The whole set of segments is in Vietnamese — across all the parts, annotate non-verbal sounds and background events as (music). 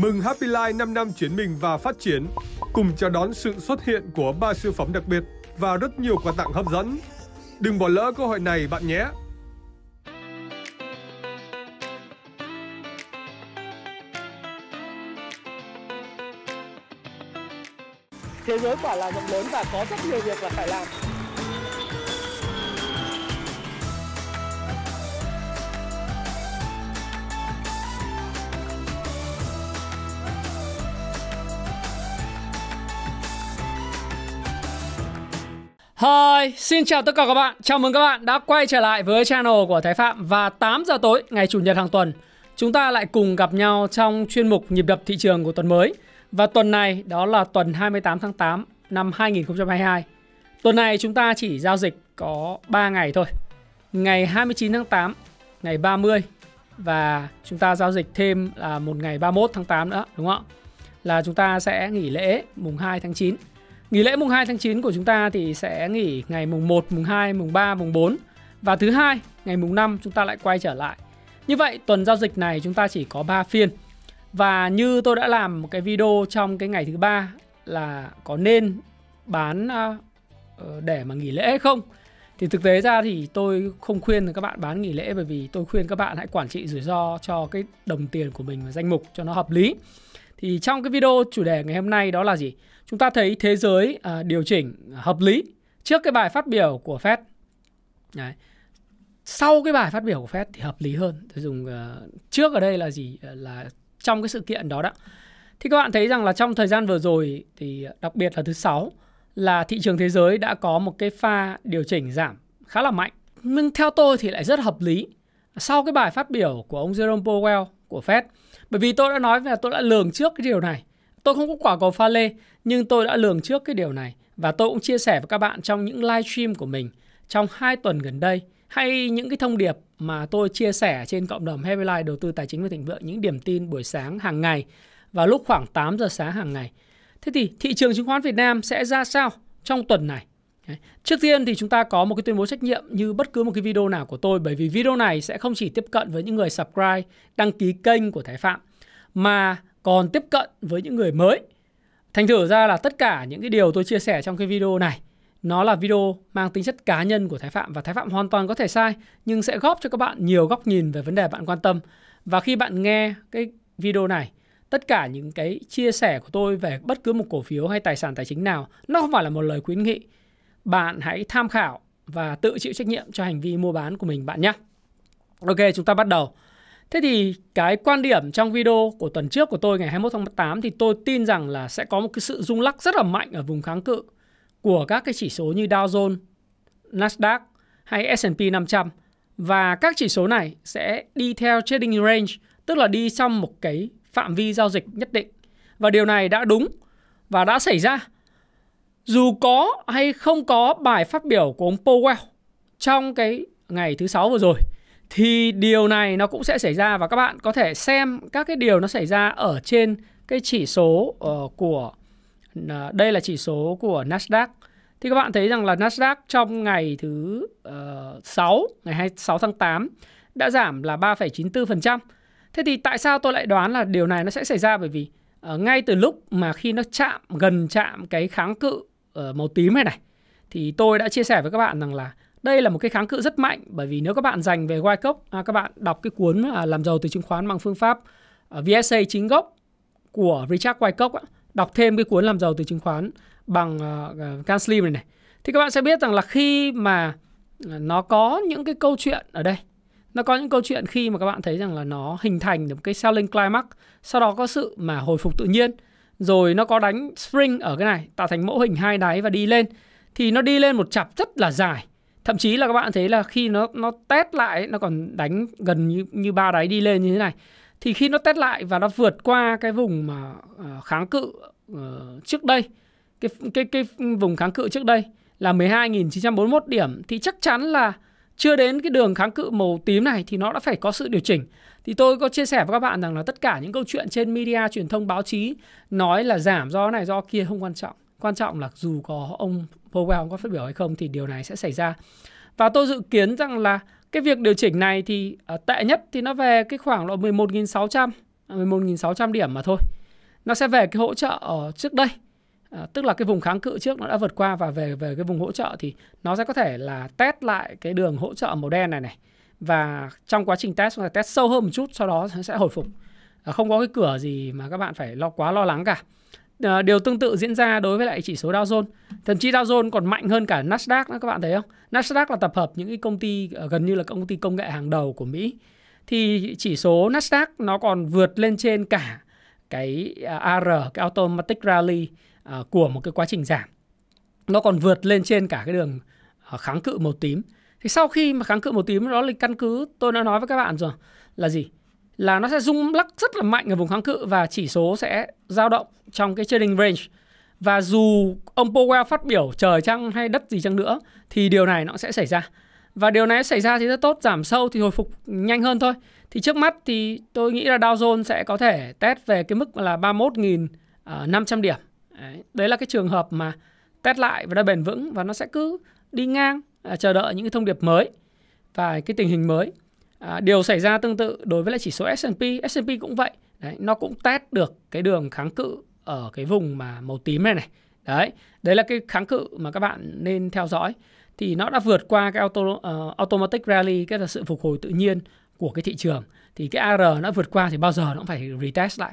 Mừng Happy Life 5 năm chuyển mình và phát triển, cùng chào đón sự xuất hiện của ba siêu phẩm đặc biệt và rất nhiều quà tặng hấp dẫn. Đừng bỏ lỡ cơ hội này bạn nhé! Thế giới quả là rộng lớn và có rất nhiều việc là phải làm. Hi, xin chào tất cả các bạn. Chào mừng các bạn đã quay trở lại với channel của Thái Phạm và 8 giờ tối ngày chủ nhật hàng tuần. Chúng ta lại cùng gặp nhau trong chuyên mục nhịp đập thị trường của tuần mới. Và tuần này đó là tuần 28 tháng 8 năm 2022. Tuần này chúng ta chỉ giao dịch có 3 ngày thôi. Ngày 29 tháng 8, ngày 30 và chúng ta giao dịch thêm là một ngày 31 tháng 8 nữa, đúng không ạ? Là chúng ta sẽ nghỉ lễ mùng 2 tháng 9. Nghỉ lễ mùng 2 tháng 9 của chúng ta thì sẽ nghỉ ngày mùng 1, mùng 2, mùng 3, mùng 4 và thứ hai ngày mùng 5 chúng ta lại quay trở lại. Như vậy tuần giao dịch này chúng ta chỉ có 3 phiên. Và như tôi đã làm một cái video trong cái ngày thứ ba là có nên bán à, ờ, để mà nghỉ lễ không? Thì thực tế ra thì tôi không khuyên các bạn bán nghỉ lễ bởi vì tôi khuyên các bạn hãy quản trị rủi ro cho cái đồng tiền của mình và danh mục cho nó hợp lý. Thì trong cái video chủ đề ngày hôm nay đó là gì? chúng ta thấy thế giới à, điều chỉnh hợp lý trước cái bài phát biểu của Fed. Đấy. Sau cái bài phát biểu của Fed thì hợp lý hơn. Tôi dùng uh, trước ở đây là gì? À, là trong cái sự kiện đó đó. Thì các bạn thấy rằng là trong thời gian vừa rồi thì đặc biệt là thứ sáu là thị trường thế giới đã có một cái pha điều chỉnh giảm khá là mạnh. Nhưng theo tôi thì lại rất hợp lý sau cái bài phát biểu của ông Jerome Powell của Fed. Bởi vì tôi đã nói và tôi đã lường trước cái điều này Tôi không có quả cầu pha lê, nhưng tôi đã lường trước cái điều này và tôi cũng chia sẻ với các bạn trong những live stream của mình trong 2 tuần gần đây hay những cái thông điệp mà tôi chia sẻ trên cộng đồng Happy Life đầu tư tài chính và thịnh vượng những điểm tin buổi sáng hàng ngày vào lúc khoảng 8 giờ sáng hàng ngày. Thế thì thị trường chứng khoán Việt Nam sẽ ra sao trong tuần này? Trước tiên thì chúng ta có một cái tuyên bố trách nhiệm như bất cứ một cái video nào của tôi bởi vì video này sẽ không chỉ tiếp cận với những người subscribe, đăng ký kênh của Thái Phạm mà còn tiếp cận với những người mới. Thành thử ra là tất cả những cái điều tôi chia sẻ trong cái video này nó là video mang tính chất cá nhân của Thái Phạm và Thái Phạm hoàn toàn có thể sai nhưng sẽ góp cho các bạn nhiều góc nhìn về vấn đề bạn quan tâm. Và khi bạn nghe cái video này, tất cả những cái chia sẻ của tôi về bất cứ một cổ phiếu hay tài sản tài chính nào nó không phải là một lời khuyến nghị. Bạn hãy tham khảo và tự chịu trách nhiệm cho hành vi mua bán của mình bạn nhé. Ok, chúng ta bắt đầu. Thế thì cái quan điểm trong video của tuần trước của tôi ngày 21 tháng 8 thì tôi tin rằng là sẽ có một cái sự rung lắc rất là mạnh ở vùng kháng cự của các cái chỉ số như Dow Jones, Nasdaq hay S&P 500 và các chỉ số này sẽ đi theo trading range, tức là đi trong một cái phạm vi giao dịch nhất định. Và điều này đã đúng và đã xảy ra. Dù có hay không có bài phát biểu của ông Powell trong cái ngày thứ sáu vừa rồi thì điều này nó cũng sẽ xảy ra và các bạn có thể xem các cái điều nó xảy ra ở trên cái chỉ số uh, của uh, đây là chỉ số của Nasdaq. Thì các bạn thấy rằng là Nasdaq trong ngày thứ ờ, uh, 6, ngày 26 tháng 8 đã giảm là 3,94%. Thế thì tại sao tôi lại đoán là điều này nó sẽ xảy ra bởi vì uh, ngay từ lúc mà khi nó chạm gần chạm cái kháng cự uh, màu tím này này thì tôi đã chia sẻ với các bạn rằng là đây là một cái kháng cự rất mạnh bởi vì nếu các bạn dành về Wyckoff, à, các bạn đọc cái cuốn à, làm giàu từ chứng khoán bằng phương pháp à, VSA chính gốc của Richard Wyckoff, á, đọc thêm cái cuốn làm giàu từ chứng khoán bằng à, à, Can Slim này này. Thì các bạn sẽ biết rằng là khi mà à, nó có những cái câu chuyện ở đây nó có những câu chuyện khi mà các bạn thấy rằng là nó hình thành được cái selling climax sau đó có sự mà hồi phục tự nhiên rồi nó có đánh spring ở cái này tạo thành mẫu hình hai đáy và đi lên thì nó đi lên một chặp rất là dài thậm chí là các bạn thấy là khi nó nó test lại nó còn đánh gần như như ba đáy đi lên như thế này thì khi nó test lại và nó vượt qua cái vùng mà ờ, kháng cự ờ, trước đây cái cái cái vùng kháng cự trước đây là 12.941 điểm thì chắc chắn là chưa đến cái đường kháng cự màu tím này thì nó đã phải có sự điều chỉnh. Thì tôi có chia sẻ với các bạn rằng là tất cả những câu chuyện trên media truyền thông báo chí nói là giảm do này do kia không quan trọng quan trọng là dù có ông Powell có phát biểu hay không thì điều này sẽ xảy ra và tôi dự kiến rằng là cái việc điều chỉnh này thì uh, tệ nhất thì nó về cái khoảng độ 11.600 11.600 à, điểm mà thôi nó sẽ về cái hỗ trợ ở trước đây À, tức là cái vùng kháng cự trước nó đã vượt qua và về về cái vùng hỗ trợ thì nó sẽ có thể là test lại cái đường hỗ trợ màu đen này này và trong quá trình test chúng ta test sâu hơn một chút sau đó sẽ hồi phục à, không có cái cửa gì mà các bạn phải lo quá lo lắng cả Ờ, điều tương tự diễn ra đối với lại chỉ số Dow Jones. Thậm chí Dow Jones còn mạnh hơn cả Nasdaq nữa các bạn thấy không? Nasdaq là tập hợp những cái công ty ờ, gần như là công ty công nghệ hàng đầu của Mỹ. Thì chỉ số Nasdaq nó còn vượt lên trên cả cái à, AR, cái automatic rally ờ, của một cái quá trình giảm. Nó còn vượt lên trên cả cái đường kháng cự màu tím. Thì sau khi mà kháng cự màu tím đó là căn cứ tôi đã nói với các bạn rồi là gì? là nó sẽ rung lắc rất là mạnh ở vùng kháng cự và chỉ số sẽ dao động trong cái trading range. Và dù ông Powell phát biểu trời chăng hay đất gì chăng nữa thì điều này nó sẽ xảy ra. Và điều này xảy ra thì rất tốt, giảm sâu thì hồi phục nhanh hơn thôi. Thì trước mắt thì tôi nghĩ là Dow Jones sẽ có thể test về cái mức là 31.500 à, điểm. Đấy, là cái trường hợp mà test lại và nó bền vững và nó sẽ cứ đi ngang à, chờ đợi những cái thông điệp mới và cái tình hình mới. À, điều xảy ra tương tự đối với lại chỉ số S&P, S&P cũng vậy. Đấy, nó cũng test được cái đường kháng cự ở cái vùng mà màu tím này này. Đấy, đấy là cái kháng cự mà các bạn nên theo dõi. Thì nó đã vượt qua cái auto, uh, automatic rally, cái là sự phục hồi tự nhiên của cái thị trường. Thì cái AR nó vượt qua thì bao giờ nó cũng phải retest lại.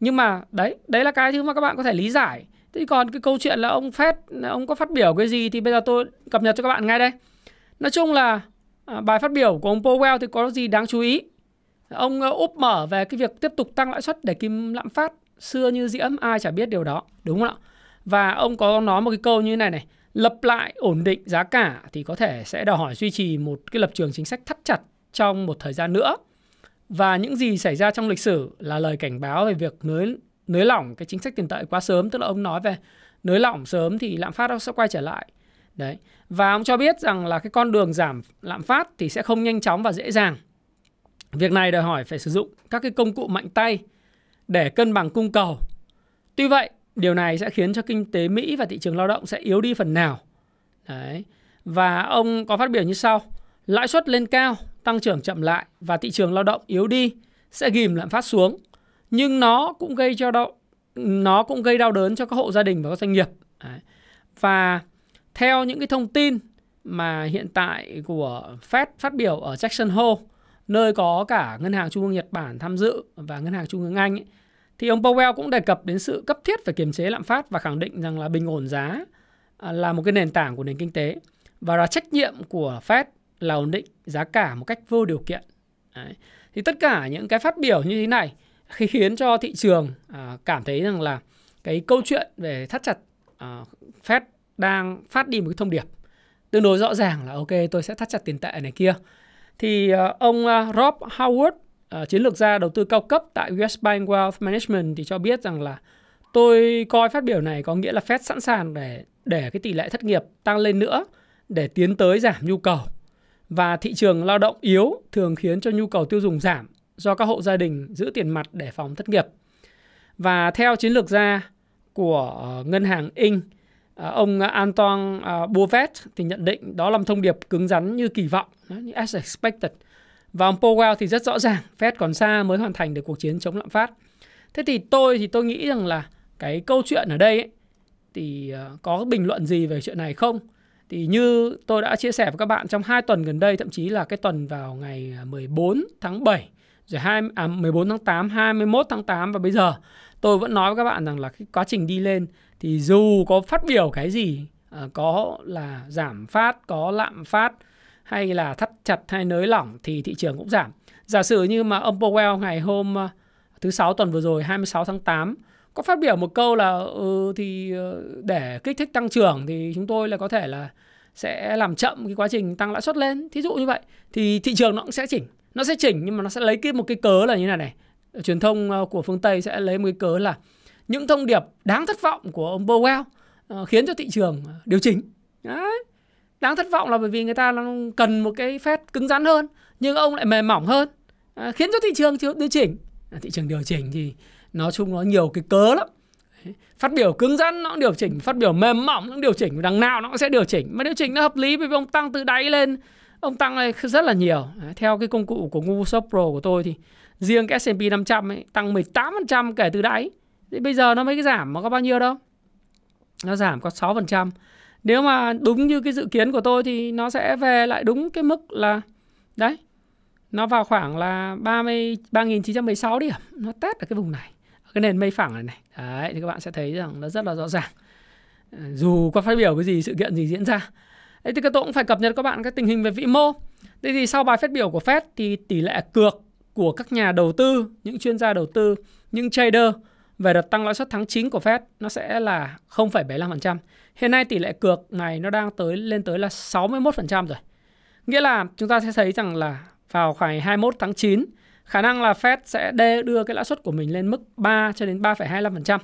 Nhưng mà đấy, đấy là cái thứ mà các bạn có thể lý giải. Thế còn cái câu chuyện là ông Fed, ông có phát biểu cái gì thì bây giờ tôi cập nhật cho các bạn ngay đây. Nói chung là À, bài phát biểu của ông Powell thì có gì đáng chú ý. Ông ờ, úp mở về cái việc tiếp tục tăng lãi suất để kim lạm phát xưa như diễm ai chả biết điều đó đúng không ạ và ông có nói một cái câu như thế này này lập lại ổn định giá cả thì có thể sẽ đòi hỏi duy trì một cái lập trường chính sách thắt chặt trong một thời gian nữa và những gì xảy ra trong lịch sử là lời cảnh báo về việc nới nới lỏng cái chính sách tiền tệ quá sớm tức là ông nói về nới lỏng sớm thì lạm phát nó sẽ quay trở lại đấy và ông cho biết rằng là cái con đường giảm lạm phát thì sẽ không nhanh chóng và dễ dàng. Việc này đòi hỏi phải sử dụng các cái công cụ mạnh tay để cân bằng cung cầu. Tuy vậy, điều này sẽ khiến cho kinh tế Mỹ và thị trường lao động sẽ yếu đi phần nào. Đấy. Và ông có phát biểu như sau: lãi suất lên cao, tăng trưởng chậm lại và thị trường lao động yếu đi sẽ ghim lạm phát xuống, nhưng nó cũng gây cho đau nó cũng gây đau đớn cho các hộ gia đình và các doanh nghiệp. Đấy. Và theo những cái thông tin mà hiện tại của Fed phát biểu ở Jackson Hole, nơi có cả Ngân hàng Trung ương Nhật Bản tham dự và Ngân hàng Trung ương Anh, ấy, thì ông Powell cũng đề cập đến sự cấp thiết phải kiềm chế lạm phát và khẳng định rằng là bình ổn giá à, là một cái nền tảng của nền kinh tế và là trách nhiệm của Fed là ổn định giá cả một cách vô điều kiện. Đấy. Thì tất cả những cái phát biểu như thế này khi khiến cho thị trường à, cảm thấy rằng là cái câu chuyện về thắt chặt à, Fed đang phát đi một cái thông điệp tương đối rõ ràng là ok tôi sẽ thắt chặt tiền tệ này kia thì ờ, ông ờ, Rob Howard ờ, chiến lược gia đầu tư cao cấp tại US Bank Wealth Management thì cho biết rằng là tôi coi phát biểu này có nghĩa là Fed sẵn sàng để để cái tỷ lệ thất nghiệp tăng lên nữa để tiến tới giảm nhu cầu và thị trường lao động yếu thường khiến cho nhu cầu tiêu dùng giảm do các hộ gia đình giữ tiền mặt để phòng thất nghiệp. Và theo chiến lược gia của ngân hàng Inc Ờ, ông ờ, Anton ờ, Bovet thì nhận định đó là một thông điệp cứng rắn như kỳ vọng, như as expected. Và ông Powell thì rất rõ ràng Fed còn xa mới hoàn thành được cuộc chiến chống lạm phát. Thế thì tôi thì tôi nghĩ rằng là cái câu chuyện ở đây ấy, thì có bình luận gì về chuyện này không? Thì như tôi đã chia sẻ với các bạn trong 2 tuần gần đây, thậm chí là cái tuần vào ngày 14 tháng 7, rồi 2, à, 14 tháng 8, 21 tháng 8 và bây giờ tôi vẫn nói với các bạn rằng là cái quá trình đi lên thì dù có phát biểu cái gì à, có là giảm phát có lạm phát hay là thắt chặt hay nới lỏng thì thị trường cũng giảm giả sử như mà ông Powell ngày hôm à, thứ sáu tuần vừa rồi 26 tháng 8 có phát biểu một câu là ừ, thì ờ, để kích thích tăng trưởng thì chúng tôi là có thể là sẽ làm chậm cái quá trình tăng lãi suất lên thí dụ như vậy thì thị trường nó cũng sẽ chỉnh nó sẽ chỉnh nhưng mà nó sẽ lấy cái một cái cớ là như này này truyền thông ờ, của phương tây sẽ lấy một cái cớ là những thông điệp đáng thất vọng của ông Powell ờ, khiến cho thị trường ờ, điều chỉnh. Đấy. Đáng thất vọng là bởi vì người ta cần một cái phép cứng rắn hơn nhưng ông lại mềm mỏng hơn ờ, khiến cho thị trường điều chỉnh. Thị trường điều chỉnh thì nói chung nó nhiều cái cớ lắm. Phát biểu cứng rắn nó cũng điều chỉnh, phát biểu mềm mỏng nó cũng điều chỉnh, đằng nào nó cũng sẽ điều chỉnh. Mà điều chỉnh nó hợp lý bởi vì ông tăng từ đáy lên, ông tăng này rất là nhiều. Theo cái công cụ của Google Shop Pro của tôi thì riêng cái S&P 500 ấy, tăng 18% kể từ đáy thì bây giờ nó mới giảm mà có bao nhiêu đâu nó giảm có 6% nếu mà đúng như cái dự kiến của tôi thì nó sẽ về lại đúng cái mức là đấy nó vào khoảng là 30 3916 điểm nó test ở cái vùng này cái nền mây phẳng này này đấy thì các bạn sẽ thấy rằng nó rất là rõ ràng ờ, dù có phát biểu cái gì sự kiện gì diễn ra đấy thì tôi cũng phải cập nhật các bạn cái tình hình về vĩ mô thế thì sau bài phát biểu của Fed thì tỷ lệ cược của các nhà đầu tư những chuyên gia đầu tư những trader về đợt tăng lãi suất tháng 9 của Fed nó sẽ là 0,75%. Hiện nay tỷ lệ cược này nó đang tới lên tới là 61% rồi. Nghĩa là chúng ta sẽ thấy rằng là vào khoảng 21 tháng 9 khả năng là Fed sẽ đưa cái lãi suất của mình lên mức 3 cho đến 3,25%.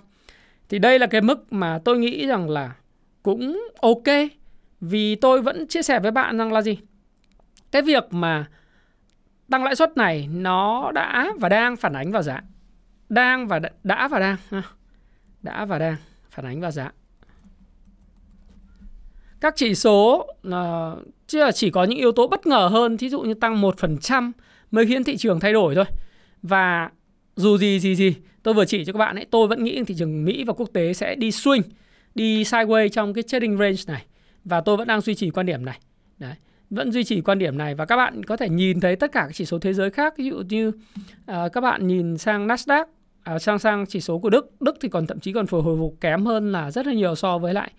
Thì đây là cái mức mà tôi nghĩ rằng là cũng ok vì tôi vẫn chia sẻ với bạn rằng là gì? Cái việc mà tăng lãi suất này nó đã và đang phản ánh vào giá đang và đã, và đang đã và đang phản ánh vào giá các chỉ số uh, chứ là chỉ có những yếu tố bất ngờ hơn thí dụ như tăng 1% mới khiến thị trường thay đổi thôi và dù gì gì gì tôi vừa chỉ cho các bạn ấy tôi vẫn nghĩ thị trường Mỹ và quốc tế sẽ đi swing đi sideways trong cái trading range này và tôi vẫn đang duy trì quan điểm này đấy vẫn duy trì quan điểm này và các bạn có thể nhìn thấy tất cả các chỉ số thế giới khác ví dụ như uh, các bạn nhìn sang Nasdaq À, sang sang chỉ số của Đức Đức thì còn thậm chí còn phục hồi phục kém hơn là rất là nhiều so với lại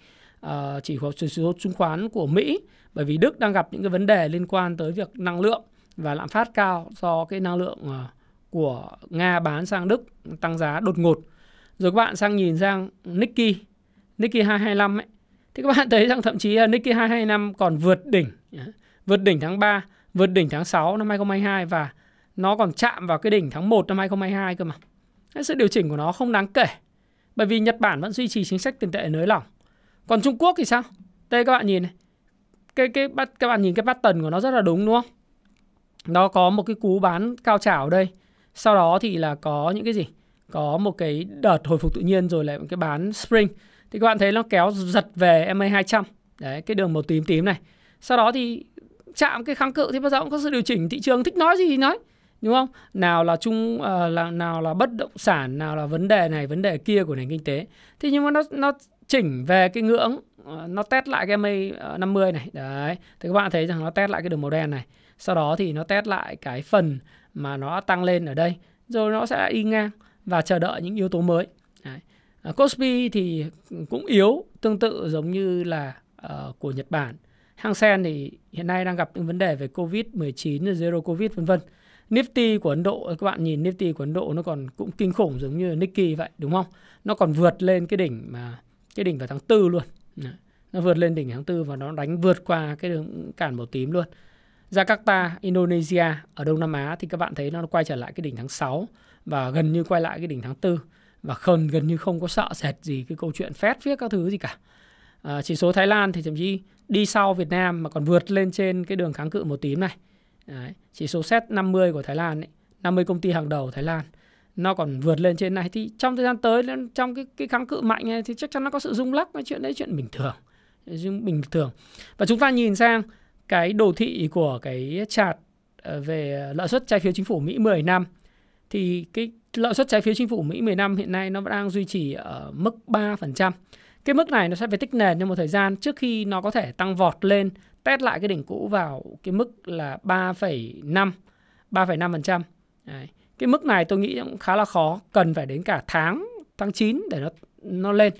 à, chỉ số chứng khoán của Mỹ bởi vì Đức đang gặp những cái vấn đề liên quan tới việc năng lượng và lạm phát cao do cái năng lượng ờ, của Nga bán sang Đức tăng giá đột ngột. Rồi các bạn sang nhìn sang Nikkei, Nikkei 225 ấy. Thì các bạn thấy rằng thậm chí ờ, Nikkei 225 còn vượt đỉnh, vượt đỉnh tháng 3, vượt đỉnh tháng 6 năm 2022 và nó còn chạm vào cái đỉnh tháng 1 năm 2022 cơ mà sự điều chỉnh của nó không đáng kể bởi vì Nhật Bản vẫn duy trì chính sách tiền tệ nới lỏng. Còn Trung Quốc thì sao? Đây các bạn nhìn này. Cái cái bắt các bạn nhìn cái pattern của nó rất là đúng đúng không? Nó có một cái cú bán cao trào ở đây. Sau đó thì là có những cái gì? Có một cái đợt hồi phục tự nhiên rồi lại một cái bán spring. Thì các bạn thấy nó kéo giật về MA 200. Đấy, cái đường màu tím tím này. Sau đó thì chạm cái kháng cự thì bao giờ cũng có sự điều chỉnh thị trường thích nói gì thì nói đúng không nào là chung uh, là nào là bất động sản nào là vấn đề này vấn đề kia của nền kinh tế thế nhưng mà nó nó chỉnh về cái ngưỡng uh, nó test lại cái mây uh, 50 này đấy thì các bạn thấy rằng nó test lại cái đường màu đen này sau đó thì nó test lại cái phần mà nó tăng lên ở đây rồi nó sẽ đi ngang và chờ đợi những yếu tố mới đấy. Uh, ờ, Kospi thì cũng yếu tương tự giống như là uh, của Nhật Bản Hang Sen thì hiện nay đang gặp những vấn đề về Covid-19, Zero Covid vân vân. Nifty của Ấn Độ các bạn nhìn Nifty của Ấn Độ nó còn cũng kinh khủng giống như Nikkei vậy đúng không? Nó còn vượt lên cái đỉnh mà cái đỉnh vào tháng tư luôn. Nó vượt lên đỉnh tháng tư và nó đánh vượt qua cái đường cản màu tím luôn. Jakarta, Indonesia ở Đông Nam Á thì các bạn thấy nó quay trở lại cái đỉnh tháng 6 và gần như quay lại cái đỉnh tháng 4 và không gần như không có sợ sệt gì cái câu chuyện phét viết các thứ gì cả. À, chỉ số Thái Lan thì thậm chí đi sau Việt Nam mà còn vượt lên trên cái đường kháng cự màu tím này. Đấy. Chỉ số xét 50 của Thái Lan ấy, 50 công ty hàng đầu Thái Lan nó còn vượt lên trên này thì trong thời gian tới trong cái cái kháng cự mạnh này thì chắc chắn nó có sự rung lắc cái chuyện đấy chuyện bình thường chuyện bình thường và chúng ta nhìn sang cái đồ thị của cái chart ờ, về lợi suất trái phiếu chính phủ Mỹ 10 năm thì cái lợi suất trái phiếu chính phủ Mỹ 10 năm hiện nay nó đang duy trì ở mức 3%. Cái mức này nó sẽ phải tích nền trong một thời gian trước khi nó có thể tăng vọt lên test lại cái đỉnh cũ vào cái mức là 3,5 3,5%. Đấy. Cái mức này tôi nghĩ cũng khá là khó, cần phải đến cả tháng tháng 9 để nó nó lên.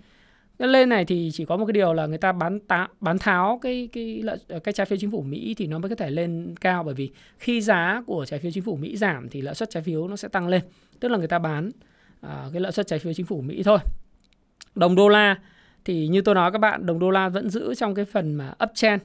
Nó lên này thì chỉ có một cái điều là người ta bán tá, bán tháo cái cái lợi cái trái phiếu chính phủ Mỹ thì nó mới có thể lên cao bởi vì khi giá của trái phiếu chính phủ Mỹ giảm thì lợi suất trái phiếu nó sẽ tăng lên, tức là người ta bán à, cái lợi suất trái phiếu chính phủ Mỹ thôi. Đồng đô la thì như tôi nói các bạn, đồng đô la vẫn giữ trong cái phần mà uptrend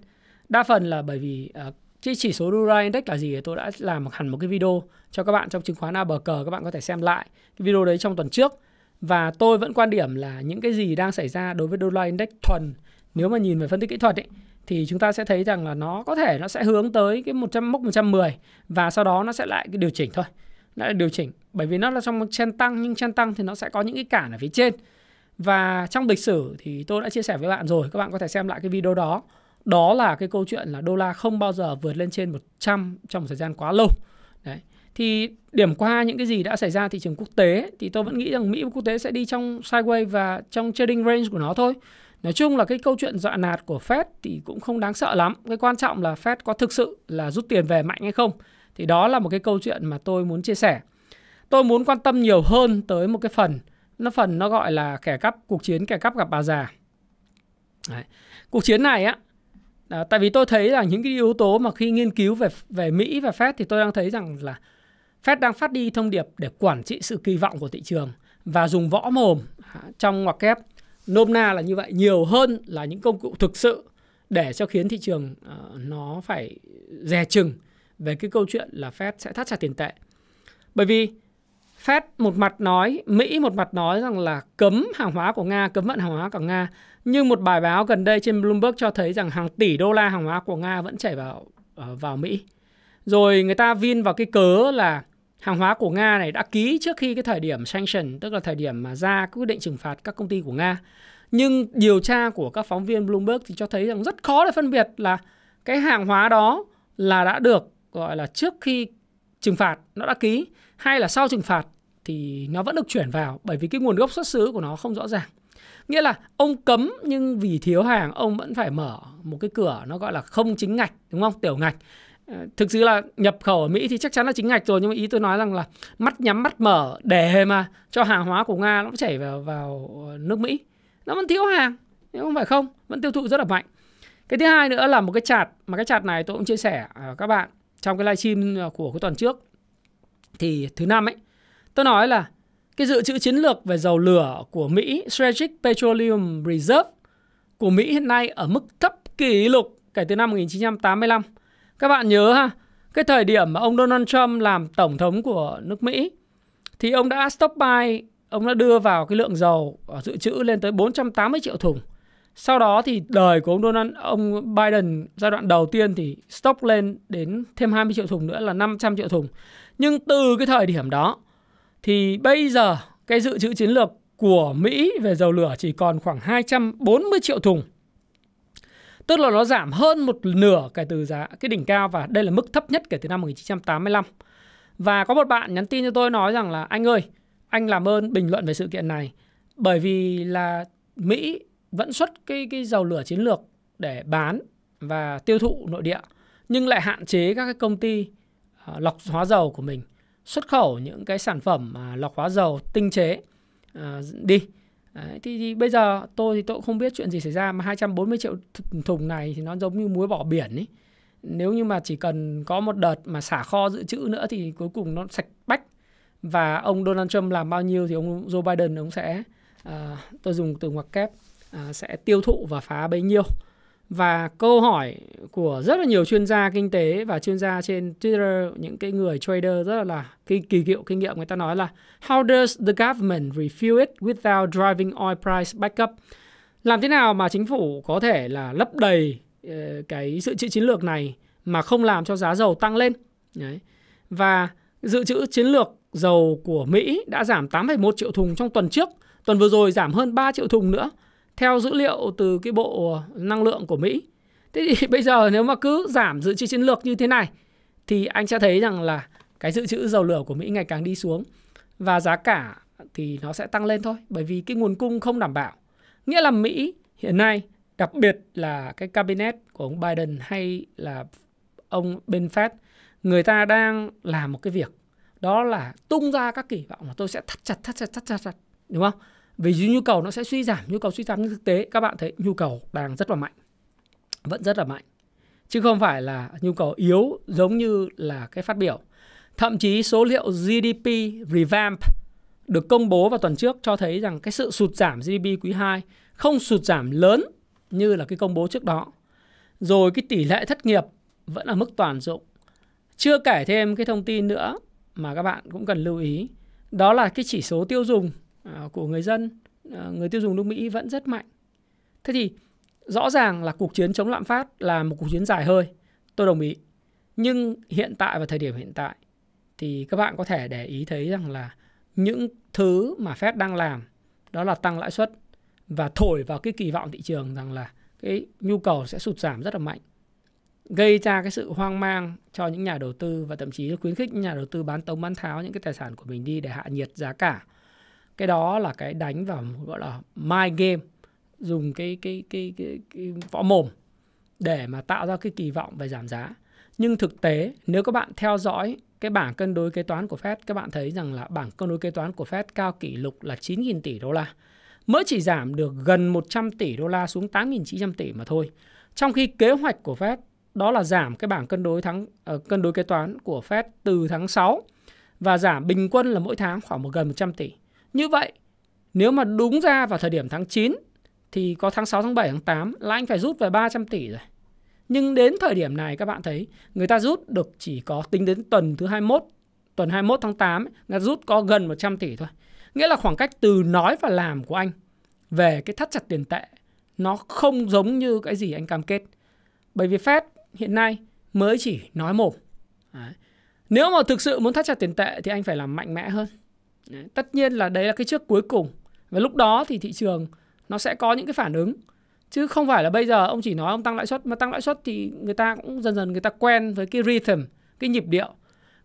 đa phần là bởi vì ờ, chỉ chỉ số Dura Index là gì tôi đã làm một, hẳn một cái video cho các bạn trong chứng khoán A bờ cờ các bạn có thể xem lại cái video đấy trong tuần trước và tôi vẫn quan điểm là những cái gì đang xảy ra đối với Dura Index thuần nếu mà nhìn về phân tích kỹ thuật ấy, thì chúng ta sẽ thấy rằng là nó có thể nó sẽ hướng tới cái 100 mốc 110 và sau đó nó sẽ lại cái điều chỉnh thôi. Nó lại điều chỉnh bởi vì nó là trong một trend tăng nhưng trend tăng thì nó sẽ có những cái cản ở phía trên. Và trong lịch sử thì tôi đã chia sẻ với bạn rồi, các bạn có thể xem lại cái video đó đó là cái câu chuyện là đô la không bao giờ vượt lên trên 100 trong một thời gian quá lâu. Đấy. Thì điểm qua những cái gì đã xảy ra thị trường quốc tế thì tôi vẫn nghĩ rằng Mỹ và quốc tế sẽ đi trong sideways và trong trading range của nó thôi. Nói chung là cái câu chuyện dọa nạt của Fed thì cũng không đáng sợ lắm. Cái quan trọng là Fed có thực sự là rút tiền về mạnh hay không. Thì đó là một cái câu chuyện mà tôi muốn chia sẻ. Tôi muốn quan tâm nhiều hơn tới một cái phần nó phần nó gọi là kẻ cắp cuộc chiến kẻ cắp gặp bà già. Đấy. Cuộc chiến này á À, tại vì tôi thấy là những cái yếu tố mà khi nghiên cứu về về Mỹ và Fed thì tôi đang thấy rằng là Fed đang phát đi thông điệp để quản trị sự kỳ vọng của thị trường và dùng võ mồm trong ngoặc kép nôm na là như vậy nhiều hơn là những công cụ thực sự để cho khiến thị trường uh, nó phải dè chừng về cái câu chuyện là Fed sẽ thắt chặt tiền tệ. Bởi vì Fed một mặt nói, Mỹ một mặt nói rằng là cấm hàng hóa của Nga, cấm vận hàng hóa của Nga nhưng một bài báo gần đây trên Bloomberg cho thấy rằng hàng tỷ đô la hàng hóa của Nga vẫn chảy vào ờ, vào Mỹ. Rồi người ta vin vào cái cớ là hàng hóa của Nga này đã ký trước khi cái thời điểm sanction, tức là thời điểm mà ra quyết định trừng phạt các công ty của Nga. Nhưng điều tra của các phóng viên Bloomberg thì cho thấy rằng rất khó để phân biệt là cái hàng hóa đó là đã được gọi là trước khi trừng phạt nó đã ký hay là sau trừng phạt thì nó vẫn được chuyển vào bởi vì cái nguồn gốc xuất xứ của nó không rõ ràng nghĩa là ông cấm nhưng vì thiếu hàng ông vẫn phải mở một cái cửa nó gọi là không chính ngạch đúng không tiểu ngạch ờ, thực sự là nhập khẩu ở Mỹ thì chắc chắn là chính ngạch rồi nhưng mà ý tôi nói rằng là mắt nhắm mắt mở để mà cho hàng hóa của Nga nó chảy vào vào ờ, nước Mỹ nó vẫn thiếu hàng nhưng không phải không vẫn tiêu thụ rất là mạnh cái thứ hai nữa là một cái chart mà cái chart này tôi cũng chia sẻ ờ, các bạn trong cái livestream của cái tuần trước thì thứ năm ấy tôi nói là cái dự trữ chiến lược về dầu lửa của Mỹ, Strategic Petroleum Reserve của Mỹ hiện nay ở mức thấp kỷ lục kể từ năm 1985. Các bạn nhớ ha, cái thời điểm mà ông Donald Trump làm tổng thống của nước Mỹ thì ông đã stockpile, ông đã đưa vào cái lượng dầu ở dự trữ lên tới 480 triệu thùng. Sau đó thì đời của ông Donald ông Biden giai đoạn đầu tiên thì stock lên đến thêm 20 triệu thùng nữa là 500 triệu thùng. Nhưng từ cái thời điểm đó thì bây giờ cái dự trữ chiến lược của Mỹ về dầu lửa chỉ còn khoảng 240 triệu thùng. Tức là nó giảm hơn một nửa kể từ giá cái đỉnh cao và đây là mức thấp nhất kể từ năm 1985. Và có một bạn nhắn tin cho tôi nói rằng là anh ơi, anh làm ơn bình luận về sự kiện này bởi vì là Mỹ vẫn xuất cái cái dầu lửa chiến lược để bán và tiêu thụ nội địa nhưng lại hạn chế các cái công ty uh, lọc hóa dầu của mình xuất khẩu những cái sản phẩm mà lọc hóa dầu tinh chế à, đi. Đấy, thì, thì bây giờ tôi thì tôi cũng không biết chuyện gì xảy ra mà 240 triệu thùng này thì nó giống như muối bỏ biển ấy. Nếu như mà chỉ cần có một đợt mà xả kho dự trữ nữa thì cuối cùng nó sạch bách và ông Donald Trump làm bao nhiêu thì ông Joe Biden ông sẽ à, tôi dùng từ ngoặc kép à, sẽ tiêu thụ và phá bấy nhiêu và câu hỏi của rất là nhiều chuyên gia kinh tế và chuyên gia trên Twitter những cái người trader rất là kỳ kỳ diệu kinh nghiệm người ta nói là how does the government refuel it without driving oil price back up làm thế nào mà chính phủ có thể là lấp đầy ờ, cái dự trữ chiến lược này mà không làm cho giá dầu tăng lên đấy và dự trữ chiến lược dầu của Mỹ đã giảm 8,1 triệu thùng trong tuần trước tuần vừa rồi giảm hơn 3 triệu thùng nữa theo dữ liệu từ cái bộ ờ, năng lượng của Mỹ. Thế thì (laughs) bây giờ nếu mà cứ giảm dự trữ chiến lược như thế này thì anh sẽ thấy rằng là cái dự trữ dầu lửa của Mỹ ngày càng đi xuống và giá cả thì nó sẽ tăng lên thôi bởi vì cái nguồn cung không đảm bảo. Nghĩa là Mỹ hiện nay đặc biệt là cái cabinet của ông Biden hay là ông bên Fed người ta đang làm một cái việc đó là tung ra các kỳ vọng mà tôi sẽ thắt chặt thắt chặt thắt chặt, thắt, chặt đúng không? vì nhu cầu nó sẽ suy giảm nhu cầu suy giảm nhưng thực tế các bạn thấy nhu cầu đang rất là mạnh vẫn rất là mạnh chứ không phải là nhu cầu yếu giống như là cái phát biểu thậm chí số liệu GDP revamp được công bố vào tuần trước cho thấy rằng cái sự sụt giảm GDP quý 2 không sụt giảm lớn như là cái công bố trước đó. Rồi cái tỷ lệ thất nghiệp vẫn là mức toàn dụng. Chưa kể thêm cái thông tin nữa mà các bạn cũng cần lưu ý, đó là cái chỉ số tiêu dùng À, của người dân, à, người tiêu dùng nước Mỹ vẫn rất mạnh. Thế thì rõ ràng là cuộc chiến chống lạm phát là một cuộc chiến dài hơi, tôi đồng ý. Nhưng hiện tại và thời điểm hiện tại thì các bạn có thể để ý thấy rằng là những thứ mà Fed đang làm đó là tăng lãi suất và thổi vào cái kỳ vọng thị trường rằng là cái nhu cầu sẽ sụt giảm rất là mạnh gây ra cái sự hoang mang cho những nhà đầu tư và thậm chí khuyến khích những nhà đầu tư bán tống bán tháo những cái tài sản của mình đi để hạ nhiệt giá cả cái đó là cái đánh vào gọi là my game dùng cái cái cái, cái, cái võ mồm để mà tạo ra cái kỳ vọng về giảm giá nhưng thực tế nếu các bạn theo dõi cái bảng cân đối kế toán của Fed các bạn thấy rằng là bảng cân đối kế toán của Fed cao kỷ lục là 9.000 tỷ đô la mới chỉ giảm được gần 100 tỷ đô la xuống 8.900 tỷ mà thôi trong khi kế hoạch của Fed đó là giảm cái bảng cân đối tháng uh, ờ, cân đối kế toán của Fed từ tháng 6 và giảm bình quân là mỗi tháng khoảng một gần 100 tỷ như vậy, nếu mà đúng ra vào thời điểm tháng 9 thì có tháng 6, tháng 7, tháng 8 là anh phải rút về 300 tỷ rồi. Nhưng đến thời điểm này các bạn thấy người ta rút được chỉ có tính đến tuần thứ 21, tuần 21 tháng 8 ấy, người ta rút có gần 100 tỷ thôi. Nghĩa là khoảng cách từ nói và làm của anh về cái thắt chặt tiền tệ nó không giống như cái gì anh cam kết. Bởi vì Fed hiện nay mới chỉ nói mồm. Đấy. Nếu mà thực sự muốn thắt chặt tiền tệ thì anh phải làm mạnh mẽ hơn. Đấy, tất nhiên là đấy là cái trước cuối cùng và lúc đó thì thị trường nó sẽ có những cái phản ứng chứ không phải là bây giờ ông chỉ nói ông tăng lãi suất mà tăng lãi suất thì người ta cũng dần dần người ta quen với cái rhythm cái nhịp điệu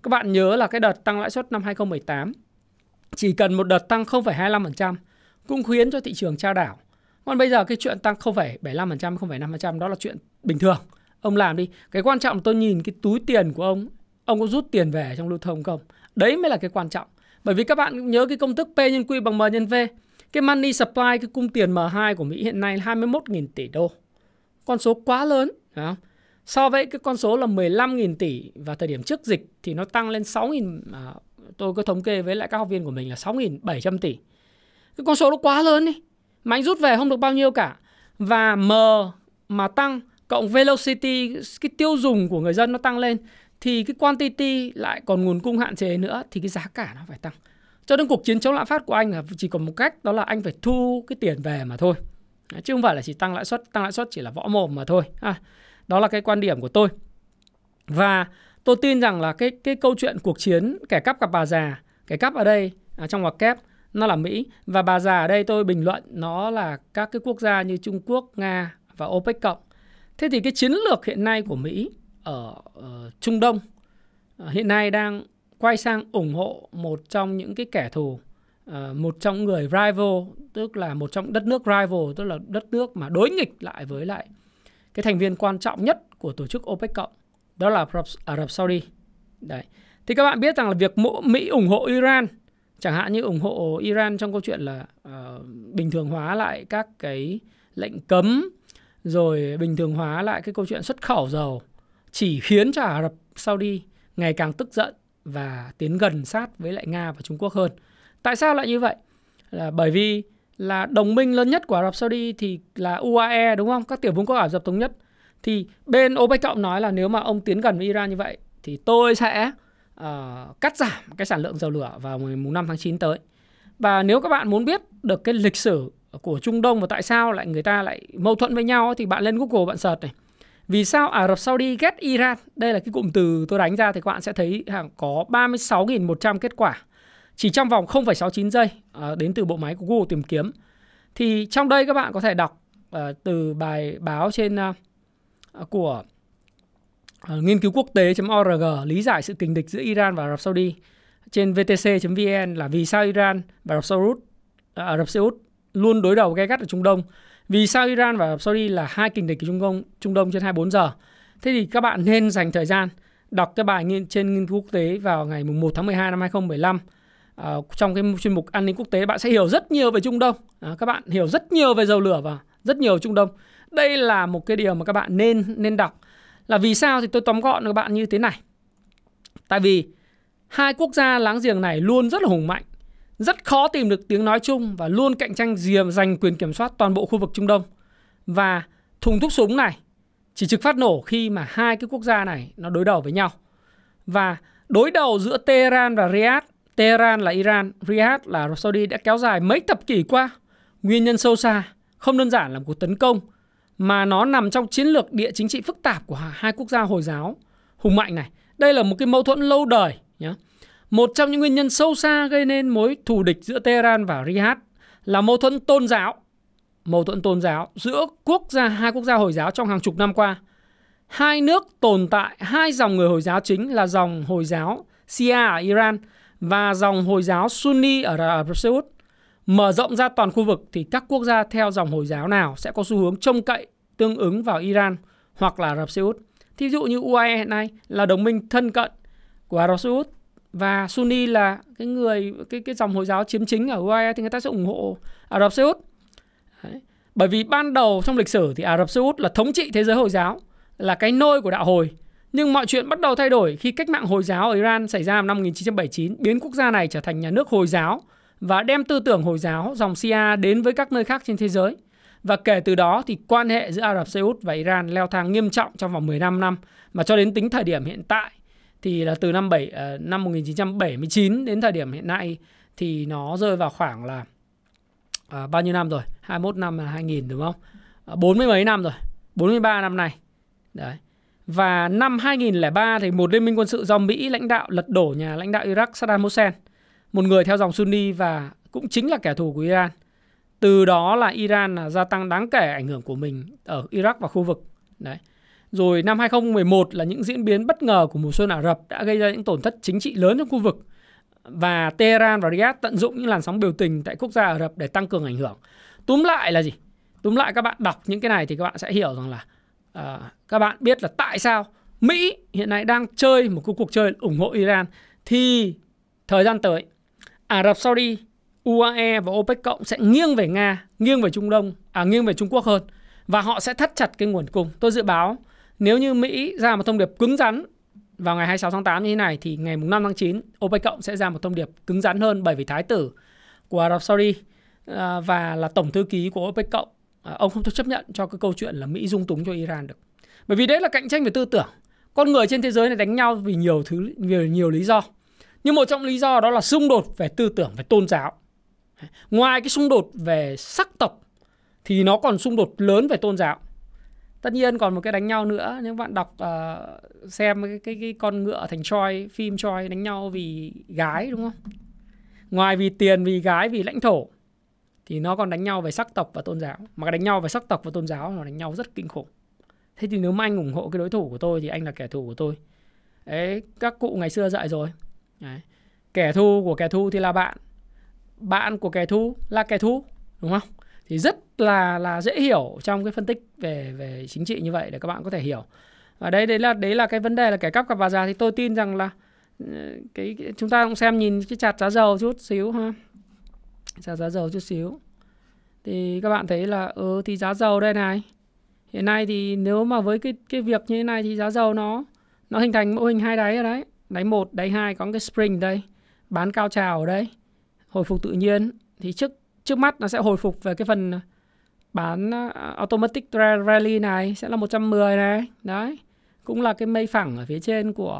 các bạn nhớ là cái đợt tăng lãi suất năm 2018 chỉ cần một đợt tăng 0,25% cũng khiến cho thị trường trao đảo còn bây giờ cái chuyện tăng 0,75% 0,5% đó là chuyện bình thường ông làm đi cái quan trọng tôi nhìn cái túi tiền của ông ông có rút tiền về trong lưu thông không đấy mới là cái quan trọng bởi vì các bạn nhớ cái công thức P nhân Q bằng M nhân V. Cái money supply, cái cung tiền M2 của Mỹ hiện nay là 21.000 tỷ đô. Con số quá lớn. Đúng không? So với cái con số là 15.000 tỷ và thời điểm trước dịch thì nó tăng lên 6.000, à, tôi có thống kê với lại các học viên của mình là 6.700 tỷ. Cái con số nó quá lớn đi. Mà anh rút về không được bao nhiêu cả. Và M mà tăng cộng velocity cái tiêu dùng của người dân nó tăng lên thì cái quantity lại còn nguồn cung hạn chế nữa thì cái giá cả nó phải tăng. Cho nên cuộc chiến chống lạm phát của anh là chỉ còn một cách đó là anh phải thu cái tiền về mà thôi. Chứ không phải là chỉ tăng lãi suất, tăng lãi suất chỉ là võ mồm mà thôi. À, đó là cái quan điểm của tôi. Và tôi tin rằng là cái cái câu chuyện cuộc chiến kẻ cắp gặp bà già, kẻ cắp ở đây à, trong ngoặc kép nó là Mỹ và bà già ở đây tôi bình luận nó là các cái quốc gia như Trung Quốc, Nga và OPEC cộng. Thế thì cái chiến lược hiện nay của Mỹ ở ờ, Trung Đông ờ, hiện nay đang quay sang ủng hộ một trong những cái kẻ thù ờ, một trong người rival tức là một trong đất nước rival tức là đất nước mà đối nghịch lại với lại cái thành viên quan trọng nhất của tổ chức OPEC cộng đó là Ả Rập Saudi. Đấy. Thì các bạn biết rằng là việc Mỹ ủng hộ Iran chẳng hạn như ủng hộ Iran trong câu chuyện là uh, bình thường hóa lại các cái lệnh cấm rồi bình thường hóa lại cái câu chuyện xuất khẩu dầu chỉ khiến cho Ả Rập Saudi ngày càng tức giận và tiến gần sát với lại Nga và Trung Quốc hơn. Tại sao lại như vậy? Là bởi vì là đồng minh lớn nhất của Ả Rập Saudi thì là UAE đúng không? Các tiểu vương quốc Ả Rập thống nhất. Thì bên OPEC cộng nói là nếu mà ông tiến gần với Iran như vậy thì tôi sẽ uh, cắt giảm cái sản lượng dầu lửa vào ngày 5 tháng 9 tới. Và nếu các bạn muốn biết được cái lịch sử của Trung Đông và tại sao lại người ta lại mâu thuẫn với nhau thì bạn lên Google bạn search này. Vì sao Ả à, Rập Saudi ghét Iran? Đây là cái cụm từ tôi đánh ra thì các bạn sẽ thấy hàng có 36.100 kết quả chỉ trong vòng 0,69 giây à, đến từ bộ máy của Google tìm kiếm. Thì trong đây các bạn có thể đọc à, từ bài báo trên của nghiên cứu quốc tế.org lý giải sự kình địch giữa Iran và Ả Rập Saudi trên vtc.vn là vì sao Iran và Ả Rập Saudi, Ả Rập Xê Út luôn đối đầu gay gắt ở Trung Đông vì sao Iran và Ả Saudi là hai kình địch của Trung Đông, Trung Đông trên 24 giờ? Thế thì các bạn nên dành thời gian đọc cái bài nghiên, trên nghiên cứu quốc tế vào ngày 1 tháng 12 năm 2015 à, ờ, trong cái chuyên mục an ninh quốc tế bạn sẽ hiểu rất nhiều về Trung Đông. À, các bạn hiểu rất nhiều về dầu lửa và rất nhiều Trung Đông. Đây là một cái điều mà các bạn nên nên đọc. Là vì sao thì tôi tóm gọn các bạn như thế này. Tại vì hai quốc gia láng giềng này luôn rất là hùng mạnh rất khó tìm được tiếng nói chung và luôn cạnh tranh dìm giành quyền kiểm soát toàn bộ khu vực Trung Đông. Và thùng thuốc súng này chỉ trực phát nổ khi mà hai cái quốc gia này nó đối đầu với nhau. Và đối đầu giữa Tehran và Riyadh, Tehran là Iran, Riyadh là Saudi đã kéo dài mấy thập kỷ qua. Nguyên nhân sâu xa không đơn giản là một cuộc tấn công mà nó nằm trong chiến lược địa chính trị phức tạp của hai quốc gia Hồi giáo hùng mạnh này. Đây là một cái mâu thuẫn lâu đời nhé. Yeah một trong những nguyên nhân sâu xa gây nên mối thù địch giữa Tehran và Riyadh là mâu thuẫn tôn giáo. Mâu thuẫn tôn giáo giữa quốc gia hai quốc gia Hồi giáo trong hàng chục năm qua. Hai nước tồn tại hai dòng người Hồi giáo chính là dòng Hồi giáo Shia ở Iran và dòng Hồi giáo Sunni ở Ả Rập Xê Mở rộng ra toàn khu vực thì các quốc gia theo dòng Hồi giáo nào sẽ có xu hướng trông cậy tương ứng vào Iran hoặc là Ả Rập Xê Thí dụ như UAE hiện nay là đồng minh thân cận của Ả Rập Xê và Sunni là cái người cái cái dòng hồi giáo chiếm chính ở UAE thì người ta sẽ ủng hộ Ả Rập Xê Út. Đấy. Bởi vì ban đầu trong lịch sử thì Ả Rập Xê Út là thống trị thế giới hồi giáo, là cái nôi của đạo hồi. Nhưng mọi chuyện bắt đầu thay đổi khi cách mạng hồi giáo ở Iran xảy ra vào năm 1979, biến quốc gia này trở thành nhà nước hồi giáo và đem tư tưởng hồi giáo dòng Shia đến với các nơi khác trên thế giới. Và kể từ đó thì quan hệ giữa Ả Rập Xê Út và Iran leo thang nghiêm trọng trong vòng 15 năm mà cho đến tính thời điểm hiện tại thì là từ năm 7 à, năm 1979 đến thời điểm hiện nay thì nó rơi vào khoảng là à, bao nhiêu năm rồi? 21 năm là 2000 đúng không? À, 40 mấy năm rồi. 43 năm này Đấy. Và năm 2003 thì một liên minh quân sự do Mỹ lãnh đạo lật đổ nhà lãnh đạo Iraq Saddam Hussein, một người theo dòng Sunni và cũng chính là kẻ thù của Iran. Từ đó là Iran là gia tăng đáng kể ảnh hưởng của mình ở Iraq và khu vực. Đấy. Rồi năm 2011 là những diễn biến bất ngờ của mùa xuân Ả Rập đã gây ra những tổn thất chính trị lớn trong khu vực. Và Tehran và Riyadh tận dụng những làn sóng biểu tình tại quốc gia Ả Rập để tăng cường ảnh hưởng. Túm lại là gì? Túm lại các bạn đọc những cái này thì các bạn sẽ hiểu rằng là à, các bạn biết là tại sao Mỹ hiện nay đang chơi một cuộc chơi ủng hộ Iran thì thời gian tới Ả Rập Saudi, UAE và OPEC cộng sẽ nghiêng về Nga, nghiêng về Trung Đông, à nghiêng về Trung Quốc hơn và họ sẽ thắt chặt cái nguồn cung. Tôi dự báo nếu như Mỹ ra một thông điệp cứng rắn vào ngày 26 tháng 8 như thế này thì ngày 5 tháng 9 OPEC cộng sẽ ra một thông điệp cứng rắn hơn bởi vì thái tử của Ả Rập Saudi à, và là tổng thư ký của OPEC cộng à, ông không thể chấp nhận cho cái câu chuyện là Mỹ dung túng cho Iran được. Bởi vì đấy là cạnh tranh về tư tưởng. Con người trên thế giới này đánh nhau vì nhiều thứ vì nhiều lý do. Nhưng một trong lý do đó là xung đột về tư tưởng về tôn giáo. Ngoài cái xung đột về sắc tộc thì nó còn xung đột lớn về tôn giáo tất nhiên còn một cái đánh nhau nữa nếu bạn đọc uh, xem cái, cái cái con ngựa thành Troy phim Troy đánh nhau vì gái đúng không ngoài vì tiền vì gái vì lãnh thổ thì nó còn đánh nhau về sắc tộc và tôn giáo mà đánh nhau về sắc tộc và tôn giáo nó đánh nhau rất kinh khủng thế thì nếu mà anh ủng hộ cái đối thủ của tôi thì anh là kẻ thù của tôi đấy các cụ ngày xưa dạy rồi đấy. kẻ thù của kẻ thù thì là bạn bạn của kẻ thù là kẻ thù đúng không thì rất là là dễ hiểu trong cái phân tích về về chính trị như vậy để các bạn có thể hiểu và đây đấy là đấy là cái vấn đề là kẻ cắp cặp bà già thì tôi tin rằng là ừ, cái, cái chúng ta cũng xem nhìn cái chặt giá dầu chút xíu ha chặt giá dầu chút xíu thì các bạn thấy là ừ thì giá dầu đây này hiện nay thì nếu mà với cái cái việc như thế này thì giá dầu nó nó hình thành mô hình hai đáy ở đấy đáy một đáy hai có cái spring đây bán cao trào ở đây hồi phục tự nhiên thì trước trước mắt nó sẽ hồi phục về cái phần bán ờ, automatic rally này sẽ là 110 này đấy cũng là cái mây phẳng ở phía trên của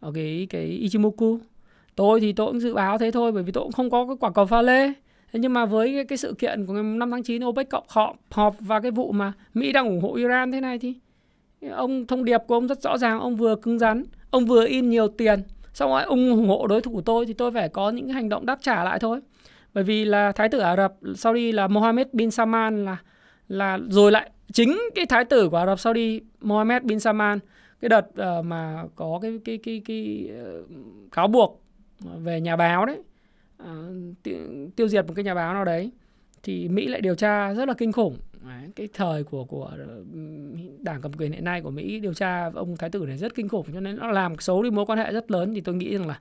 ở ờ, cái cái Ichimoku tôi thì tôi cũng dự báo thế thôi bởi vì tôi cũng không có cái quả cầu pha lê thế nhưng mà với cái, cái sự kiện của ngày 5 tháng 9 OPEC cộng họ họp và cái vụ mà Mỹ đang ủng hộ Iran thế này thì ông thông điệp của ông rất rõ ràng ông vừa cứng rắn ông vừa in nhiều tiền xong rồi ông ủng hộ đối thủ của tôi thì tôi phải có những cái hành động đáp trả lại thôi bởi vì là thái tử Ả Rập Saudi là Mohammed bin Salman là là rồi lại chính cái thái tử của Ả Rập Saudi Mohammed bin Salman cái đợt ờ, mà có cái cái cái cái ờ, cáo buộc về nhà báo đấy ờ, tiêu, diệt một cái nhà báo nào đấy thì Mỹ lại điều tra rất là kinh khủng cái thời của của đảng cầm quyền hiện nay của Mỹ điều tra ông thái tử này rất kinh khủng cho nên nó làm xấu đi mối quan hệ rất lớn thì tôi nghĩ rằng là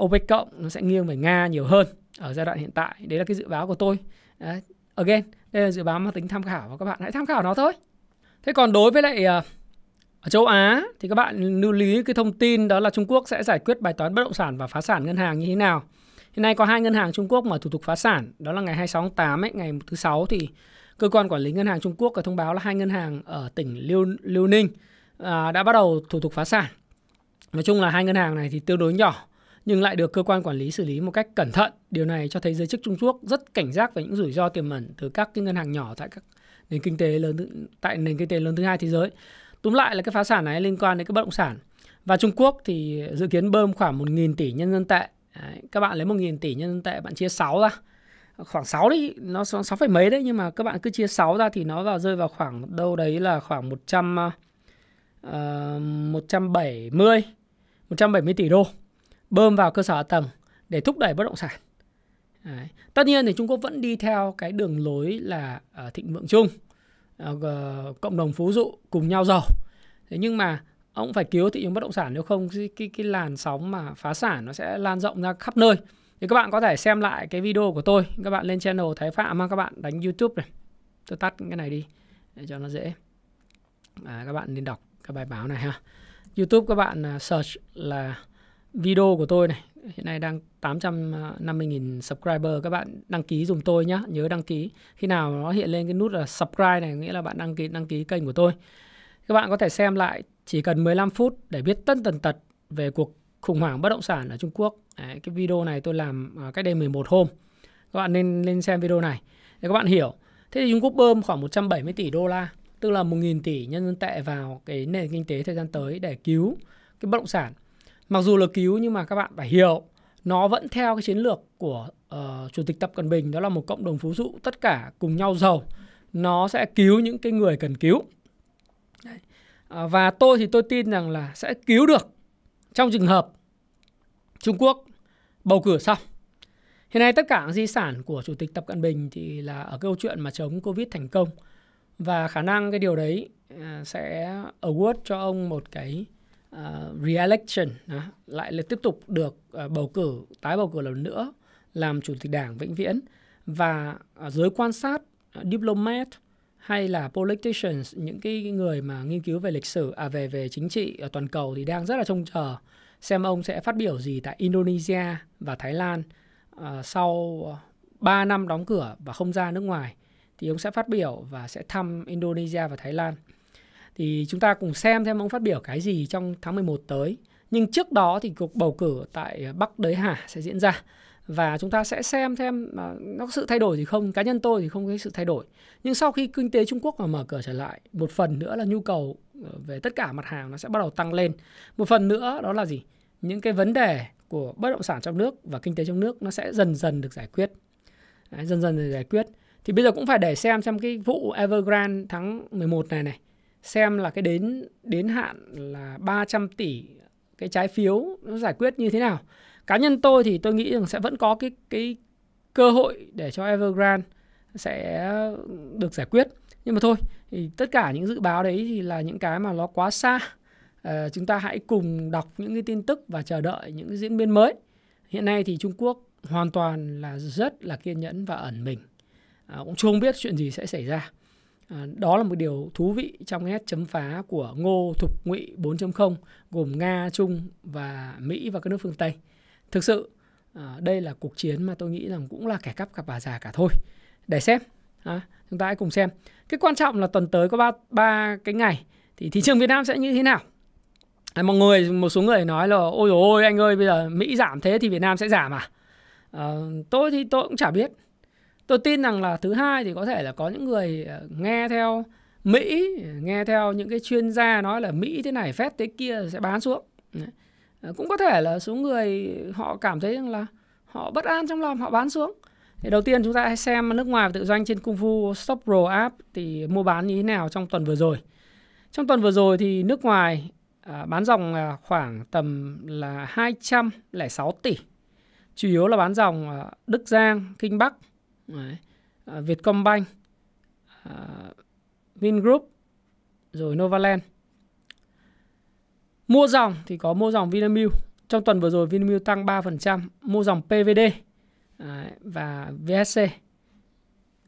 OPEC cộng nó sẽ nghiêng về Nga nhiều hơn ở giai đoạn hiện tại đấy là cái dự báo của tôi đấy. again đây là dự báo mang tính tham khảo và các bạn hãy tham khảo nó thôi thế còn đối với lại ờ, ở châu Á thì các bạn lưu ý cái thông tin đó là Trung Quốc sẽ giải quyết bài toán bất động sản và phá sản ngân hàng như thế nào. Hiện nay có hai ngân hàng Trung Quốc mở thủ tục phá sản, đó là ngày 26 tháng 8 ấy, ngày thứ sáu thì cơ quan quản lý ngân hàng Trung Quốc có thông báo là hai ngân hàng ở tỉnh Liêu, Liêu Ninh à, đã bắt đầu thủ tục phá sản. Nói chung là hai ngân hàng này thì tương đối nhỏ nhưng lại được cơ quan quản lý xử lý một cách cẩn thận. Điều này cho thấy giới chức Trung Quốc rất cảnh giác về những rủi ro tiềm ẩn từ các cái ngân hàng nhỏ tại các nền kinh tế lớn tại nền kinh tế lớn thứ hai thế giới. Túm lại là cái phá sản này liên quan đến cái bất động sản. Và Trung Quốc thì dự kiến bơm khoảng 1.000 tỷ nhân dân tệ. Đấy, các bạn lấy 1.000 tỷ nhân dân tệ bạn chia 6 ra. Khoảng 6 đi, nó 6 phải mấy đấy nhưng mà các bạn cứ chia 6 ra thì nó vào rơi vào khoảng đâu đấy là khoảng 100 uh, 170 170 tỷ đô bơm vào cơ sở hạ tầng để thúc đẩy bất động sản. Đấy. Tất nhiên thì Trung Quốc vẫn đi theo cái đường lối là uh, thịnh vượng chung, uh, cộng đồng phú dụ cùng nhau giàu. Thế nhưng mà ông phải cứu thị trường bất động sản nếu không cái, cái cái làn sóng mà phá sản nó sẽ lan rộng ra khắp nơi. Thì các bạn có thể xem lại cái video của tôi, các bạn lên channel Thái Phạm mà các bạn đánh YouTube này. Tôi tắt cái này đi để cho nó dễ. À, các bạn nên đọc cái bài báo này ha. YouTube các bạn à, search là video của tôi này hiện nay đang 850.000 subscriber các bạn đăng ký dùng tôi nhé nhớ đăng ký khi nào nó hiện lên cái nút là subscribe này nghĩa là bạn đăng ký đăng ký kênh của tôi các bạn có thể xem lại chỉ cần 15 phút để biết tân tần tật về cuộc khủng hoảng bất động sản ở Trung Quốc Đấy, cái video này tôi làm cách đây 11 hôm các bạn nên lên xem video này để các bạn hiểu thế thì Trung Quốc bơm khoảng 170 tỷ đô la tức là 1.000 tỷ nhân dân tệ vào cái nền kinh tế thời gian tới để cứu cái bất động sản mặc dù là cứu nhưng mà các bạn phải hiểu nó vẫn theo cái chiến lược của uh, chủ tịch tập cận bình đó là một cộng đồng phú dụ tất cả cùng nhau giàu nó sẽ cứu những cái người cần cứu Đấy. Uh, và tôi thì tôi tin rằng là sẽ cứu được trong trường hợp trung quốc bầu cử xong hiện nay tất cả di sản của chủ tịch tập cận bình thì là ở câu chuyện mà chống covid thành công và khả năng cái điều đấy uh, sẽ award cho ông một cái uh, re-election uh, lại là tiếp tục được uh, bầu cử tái bầu cử lần nữa làm chủ tịch đảng vĩnh viễn và uh, giới quan sát uh, diplomat hay là politicians những cái người mà nghiên cứu về lịch sử à về về chính trị ở toàn cầu thì đang rất là trông chờ xem ông sẽ phát biểu gì tại Indonesia và Thái Lan uh, sau 3 năm đóng cửa và không ra nước ngoài thì ông sẽ phát biểu và sẽ thăm Indonesia và Thái Lan. Thì chúng ta cùng xem xem ông phát biểu cái gì trong tháng 11 tới. Nhưng trước đó thì cuộc bầu cử tại à, Bắc Đới Hà sẽ diễn ra và chúng ta sẽ xem xem à, nó có sự thay đổi gì không cá nhân tôi thì không có sự thay đổi nhưng sau khi kinh tế Trung Quốc mà mở cửa trở lại một phần nữa là nhu cầu ờ, về tất cả mặt hàng nó sẽ bắt đầu tăng lên một phần nữa đó là gì những cái vấn đề của bất động sản trong nước và kinh tế trong nước nó sẽ dần dần được giải quyết Đấy, dần dần được giải quyết thì bây giờ cũng phải để xem xem cái vụ Evergrande tháng 11 này này xem là cái đến đến hạn là 300 tỷ cái trái phiếu nó giải quyết như thế nào. Cá nhân tôi thì tôi nghĩ rằng sẽ vẫn có cái cái cơ hội để cho Evergrande sẽ được giải quyết. Nhưng mà thôi, thì tất cả những dự báo đấy thì là những cái mà nó quá xa. À, chúng ta hãy cùng đọc những cái tin tức và chờ đợi những cái diễn biến mới. Hiện nay thì Trung Quốc hoàn toàn là rất là kiên nhẫn và ẩn mình. À, cũng chưa biết chuyện gì sẽ xảy ra. À, đó là một điều thú vị trong nét chấm phá của Ngô Thục Ngụy 4.0 gồm Nga, Trung và Mỹ và các nước phương Tây. Thực sự à, đây là cuộc chiến mà tôi nghĩ rằng cũng là kẻ cắp cả bà già cả thôi. Để xem, à, chúng ta hãy cùng xem. Cái quan trọng là tuần tới có ba ba cái ngày thì thị trường Việt Nam sẽ như thế nào? À, mọi người một số người nói là ôi ôi anh ơi bây giờ Mỹ giảm thế thì Việt Nam sẽ giảm à? à tôi thì tôi cũng chả biết tôi tin rằng là thứ hai thì có thể là có những người ờ, nghe theo mỹ nghe theo những cái chuyên gia nói là mỹ thế này phép thế kia sẽ bán xuống ờ, cũng có thể là số người họ cảm thấy rằng là họ bất an trong lòng họ bán xuống thì đầu tiên chúng ta hãy xem nước ngoài và tự doanh trên Kung Fu Stop Pro App thì mua bán như thế nào trong tuần vừa rồi. Trong tuần vừa rồi thì nước ngoài ờ, bán dòng à, khoảng tầm là 206 tỷ. Chủ yếu là bán dòng Đức Giang, Kinh Bắc, Đấy. À, Vietcombank, à, Vingroup, rồi Novaland. Mua dòng thì có mua dòng Vinamilk. Trong tuần vừa rồi Vinamilk tăng 3%, mua dòng PVD à, và VSC.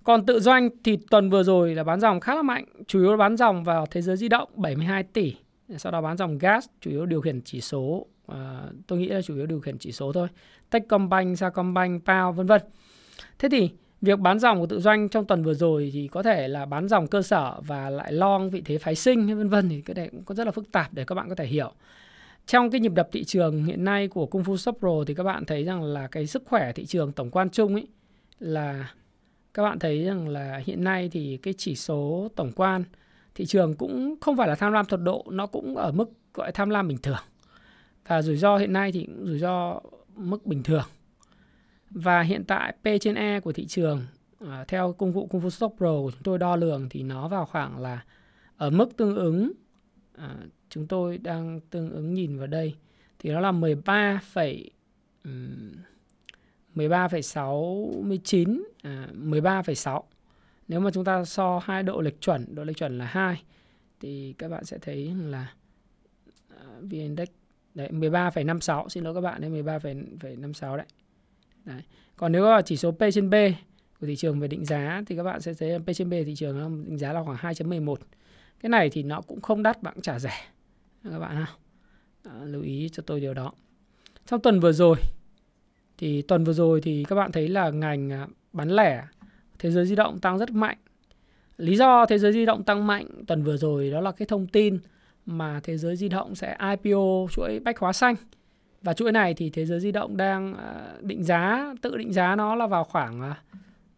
Còn tự doanh thì tuần vừa rồi là bán dòng khá là mạnh, chủ yếu là bán dòng vào thế giới di động 72 tỷ. Sau đó bán dòng gas, chủ yếu điều khiển chỉ số. À, tôi nghĩ là chủ yếu điều khiển chỉ số thôi. Techcombank, Sacombank, Pao vân vân. Thế thì Việc bán dòng của tự doanh trong tuần vừa rồi thì có thể là bán dòng cơ sở và lại long vị thế phái sinh vân vân thì cái này cũng rất là phức tạp để các bạn có thể hiểu. Trong cái nhịp đập thị trường hiện nay của Kung Fu Shop Pro thì các bạn thấy rằng là cái sức khỏe thị trường tổng quan chung ấy là các bạn thấy rằng là hiện nay thì cái chỉ số tổng quan thị trường cũng không phải là tham lam thuật độ, nó cũng ở mức gọi tham lam bình thường. Và rủi ro hiện nay thì cũng rủi ro mức bình thường. Và hiện tại P trên E của thị trường ờ, theo công cụ Kung Fu Stock Pro của chúng tôi đo lường thì nó vào khoảng là ở mức tương ứng à, chúng tôi đang tương ứng nhìn vào đây thì nó là 13, um, 13,69 à, 13,6 nếu mà chúng ta so hai độ lệch chuẩn độ lệch chuẩn là 2 thì các bạn sẽ thấy là uh, ờ, VN Index đấy 13,56 xin lỗi các bạn đấy 13,56 đấy Đấy. Còn nếu là chỉ số P trên B của thị trường về định giá thì các bạn sẽ thấy P trên B thị trường không? định giá là khoảng 2.11. Cái này thì nó cũng không đắt bạn trả rẻ. Các bạn ha. À, lưu ý cho tôi điều đó. Trong tuần vừa rồi thì tuần vừa rồi thì các bạn thấy là ngành à, bán lẻ thế giới di động tăng rất mạnh. Lý do thế giới di động tăng mạnh tuần vừa rồi đó là cái thông tin mà thế giới di động sẽ IPO chuỗi bách hóa xanh và chuỗi này thì thế giới di động đang ờ, định giá tự định giá nó là vào khoảng 1,5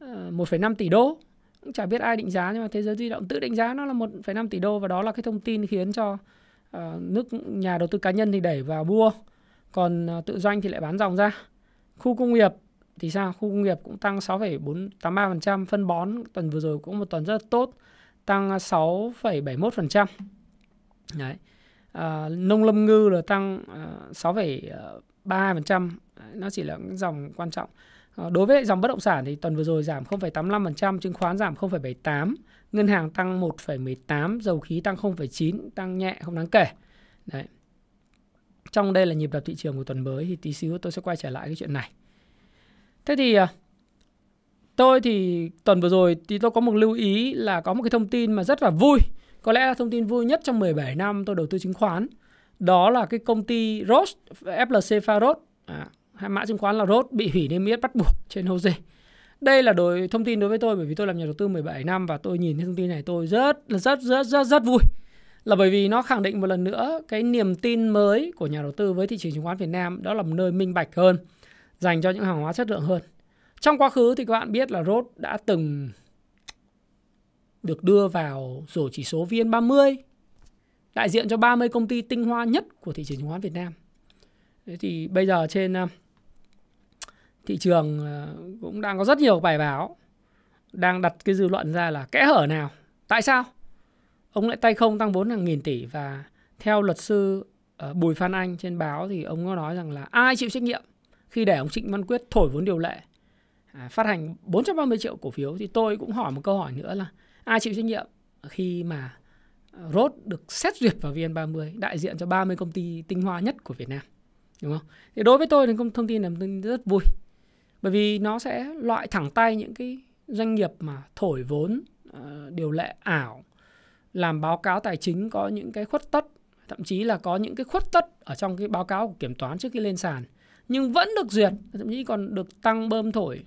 ờ, ờ, tỷ đô cũng chả biết ai định giá nhưng mà thế giới di động tự định giá nó là 1,5 tỷ đô và đó là cái thông tin khiến cho nước nhà đầu tư cá nhân thì đẩy vào mua còn tự doanh thì lại bán dòng ra khu công nghiệp thì sao khu công nghiệp cũng tăng 6,483% phân bón tuần vừa rồi cũng một tuần rất tốt tăng 6,71% đấy à, nông lâm ngư là tăng ờ, sáu ờ, ba phần trăm nó chỉ là những dòng quan trọng à, đối với dòng bất động sản thì tuần vừa rồi giảm 0,85% chứng khoán giảm 0,78 ngân hàng tăng 1,18 dầu khí tăng 0,9 tăng nhẹ không đáng kể đấy trong đây là nhịp đập thị trường của tuần mới thì tí xíu tôi sẽ quay trở lại cái chuyện này thế thì tôi thì tuần vừa rồi thì tôi có một lưu ý là có một cái thông tin mà rất là vui có lẽ là thông tin vui nhất trong 17 năm tôi đầu tư chứng khoán đó là cái công ty Ros FLC Faros à, mã chứng khoán là Ros bị hủy niêm yết bắt buộc trên Hose. Đây là đối thông tin đối với tôi bởi vì tôi làm nhà đầu tư 17 năm và tôi nhìn thấy thông tin này tôi rất là rất rất rất rất vui. Là bởi vì nó khẳng định một lần nữa cái niềm tin mới của nhà đầu tư với thị trường chứng khoán Việt Nam đó là một nơi minh bạch hơn, dành cho những hàng hóa chất lượng hơn. Trong quá khứ thì các bạn biết là Ros đã từng được đưa vào rổ chỉ số VN30 đại diện cho 30 công ty tinh hoa nhất của thị trường chứng khoán Việt Nam. Thế thì bây giờ trên à, thị trường à, cũng đang có rất nhiều bài báo đang đặt cái dư luận ra là kẽ hở nào. Tại sao? Ông lại tay không tăng vốn hàng nghìn tỷ và theo luật sư à, Bùi Phan Anh trên báo thì ông có nói rằng là ai chịu trách nhiệm khi để ông Trịnh Văn Quyết thổi vốn điều lệ phát hành 430 triệu cổ phiếu thì tôi cũng hỏi một câu hỏi nữa là ai chịu trách nhiệm khi mà rốt được xét duyệt vào VN30 đại diện cho 30 công ty tinh hoa nhất của Việt Nam đúng không? Thì đối với tôi thì thông tin là thông rất vui bởi vì nó sẽ loại thẳng tay những cái doanh nghiệp mà thổi vốn ờ, điều lệ ảo làm báo cáo tài chính có những cái khuất tất thậm chí là có những cái khuất tất ở trong cái báo cáo của kiểm toán trước khi lên sàn nhưng vẫn được duyệt thậm chí còn được tăng bơm thổi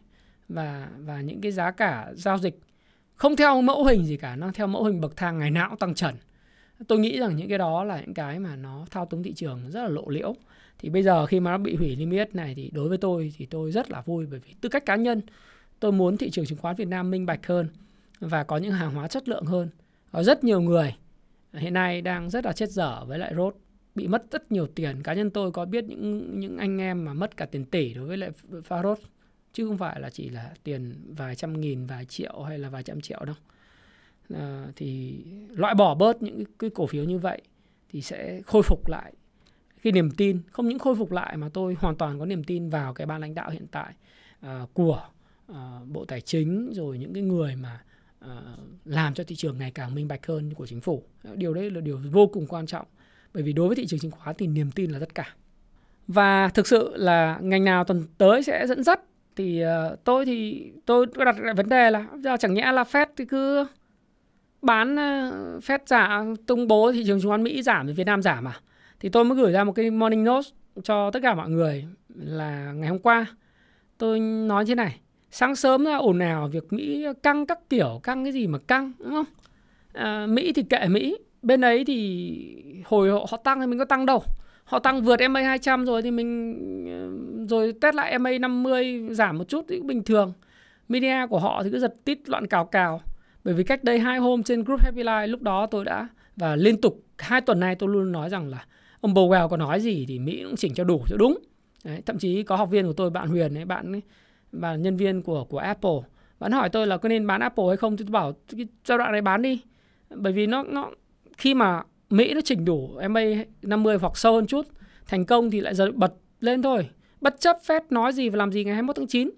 và và những cái giá cả giao dịch không theo mẫu hình gì cả nó theo mẫu hình bậc thang ngày nào tăng trần tôi nghĩ rằng những cái đó là những cái mà nó thao túng thị trường rất là lộ liễu thì bây giờ khi mà nó bị hủy limit này thì đối với tôi thì tôi rất là vui bởi vì tư cách cá nhân tôi muốn thị trường chứng khoán Việt Nam minh bạch hơn và có những hàng hóa chất lượng hơn có rất nhiều người hiện nay đang rất là chết dở với lại rốt bị mất rất nhiều tiền cá nhân tôi có biết những những anh em mà mất cả tiền tỷ đối với lại pha chứ không phải là chỉ là tiền vài trăm nghìn vài triệu hay là vài trăm triệu đâu à, thì loại bỏ bớt những cái cổ phiếu như vậy thì sẽ khôi phục lại cái niềm tin không những khôi phục lại mà tôi hoàn toàn có niềm tin vào cái ban lãnh đạo hiện tại uh, của uh, bộ tài chính rồi những cái người mà uh, làm cho thị trường ngày càng minh bạch hơn của chính phủ điều đấy là điều vô cùng quan trọng bởi vì đối với thị trường chứng khoán thì niềm tin là tất cả và thực sự là ngành nào tuần tới sẽ dẫn dắt thì uh, tôi thì tôi đặt lại vấn đề là giờ chẳng nhẽ là Fed thì cứ bán uh, Fed giả tung bố thị trường chứng khoán Mỹ giảm thì Việt Nam giảm à thì tôi mới gửi ra một cái morning note cho tất cả mọi người là ngày hôm qua tôi nói thế này sáng sớm là ồn ào việc Mỹ căng các kiểu căng cái gì mà căng đúng không à, Mỹ thì kệ Mỹ bên ấy thì hồi họ tăng thì mình có tăng đâu họ tăng vượt MA 200 rồi thì mình ờ, rồi test lại MA 50 giảm một chút thì cũng bình thường. Media của họ thì cứ giật tít loạn cào cào. Bởi vì cách đây hai hôm trên group Happy Life lúc đó tôi đã và liên tục hai tuần nay tôi luôn nói rằng là ông Powell có nói gì thì Mỹ cũng chỉnh cho đủ cho đúng. Đấy, thậm chí có học viên của tôi bạn Huyền ấy, bạn ấy, và nhân viên của của Apple, bạn hỏi tôi là có nên bán Apple hay không thì tôi bảo cái giai đoạn này bán đi. Bởi vì nó nó khi mà Mỹ nó chỉnh đủ MA 50 hoặc sâu hơn chút thành công thì lại giờ bật lên thôi bất chấp Fed nói gì và làm gì ngày 21 tháng 9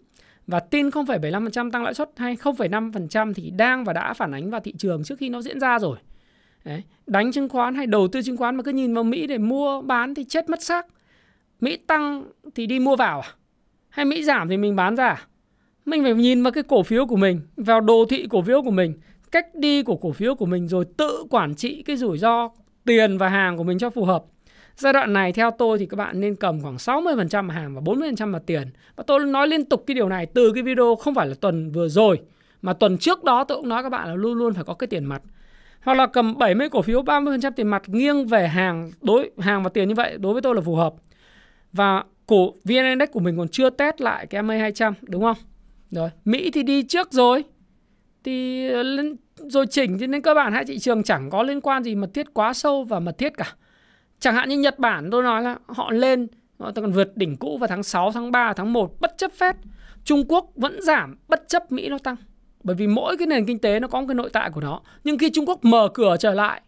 và tin 0,75% tăng lãi suất hay 0,5% thì đang và đã phản ánh vào thị trường trước khi nó diễn ra rồi Đấy. đánh chứng khoán hay đầu tư chứng khoán mà cứ nhìn vào Mỹ để mua bán thì chết mất xác Mỹ tăng thì đi mua vào à? hay Mỹ giảm thì mình bán ra à? mình phải nhìn vào cái cổ phiếu của mình vào đồ thị cổ phiếu của mình cách đi của cổ phiếu của mình rồi tự quản trị cái rủi ro tiền và hàng của mình cho phù hợp. Giai đoạn này theo tôi thì các bạn nên cầm khoảng 60% hàng và 40% là tiền. Và tôi nói liên tục cái điều này từ cái video không phải là tuần vừa rồi mà tuần trước đó tôi cũng nói các bạn là luôn luôn phải có cái tiền mặt. Hoặc là cầm 70 cổ phiếu 30% tiền mặt nghiêng về hàng đối hàng và tiền như vậy đối với tôi là phù hợp. Và cổ VN Index của mình còn chưa test lại cái MA200 đúng không? Rồi, Mỹ thì đi trước rồi, thì ờ, lên, rồi chỉnh thì nên cơ bản hai thị trường chẳng có liên quan gì mật thiết quá sâu và mật thiết cả chẳng hạn như Nhật Bản tôi nói là họ lên họ còn vượt đỉnh cũ vào tháng 6, tháng 3, tháng 1 bất chấp Fed Trung Quốc vẫn giảm bất chấp Mỹ nó tăng bởi vì mỗi cái nền kinh tế nó có một cái nội tại của nó nhưng khi Trung Quốc mở cửa trở lại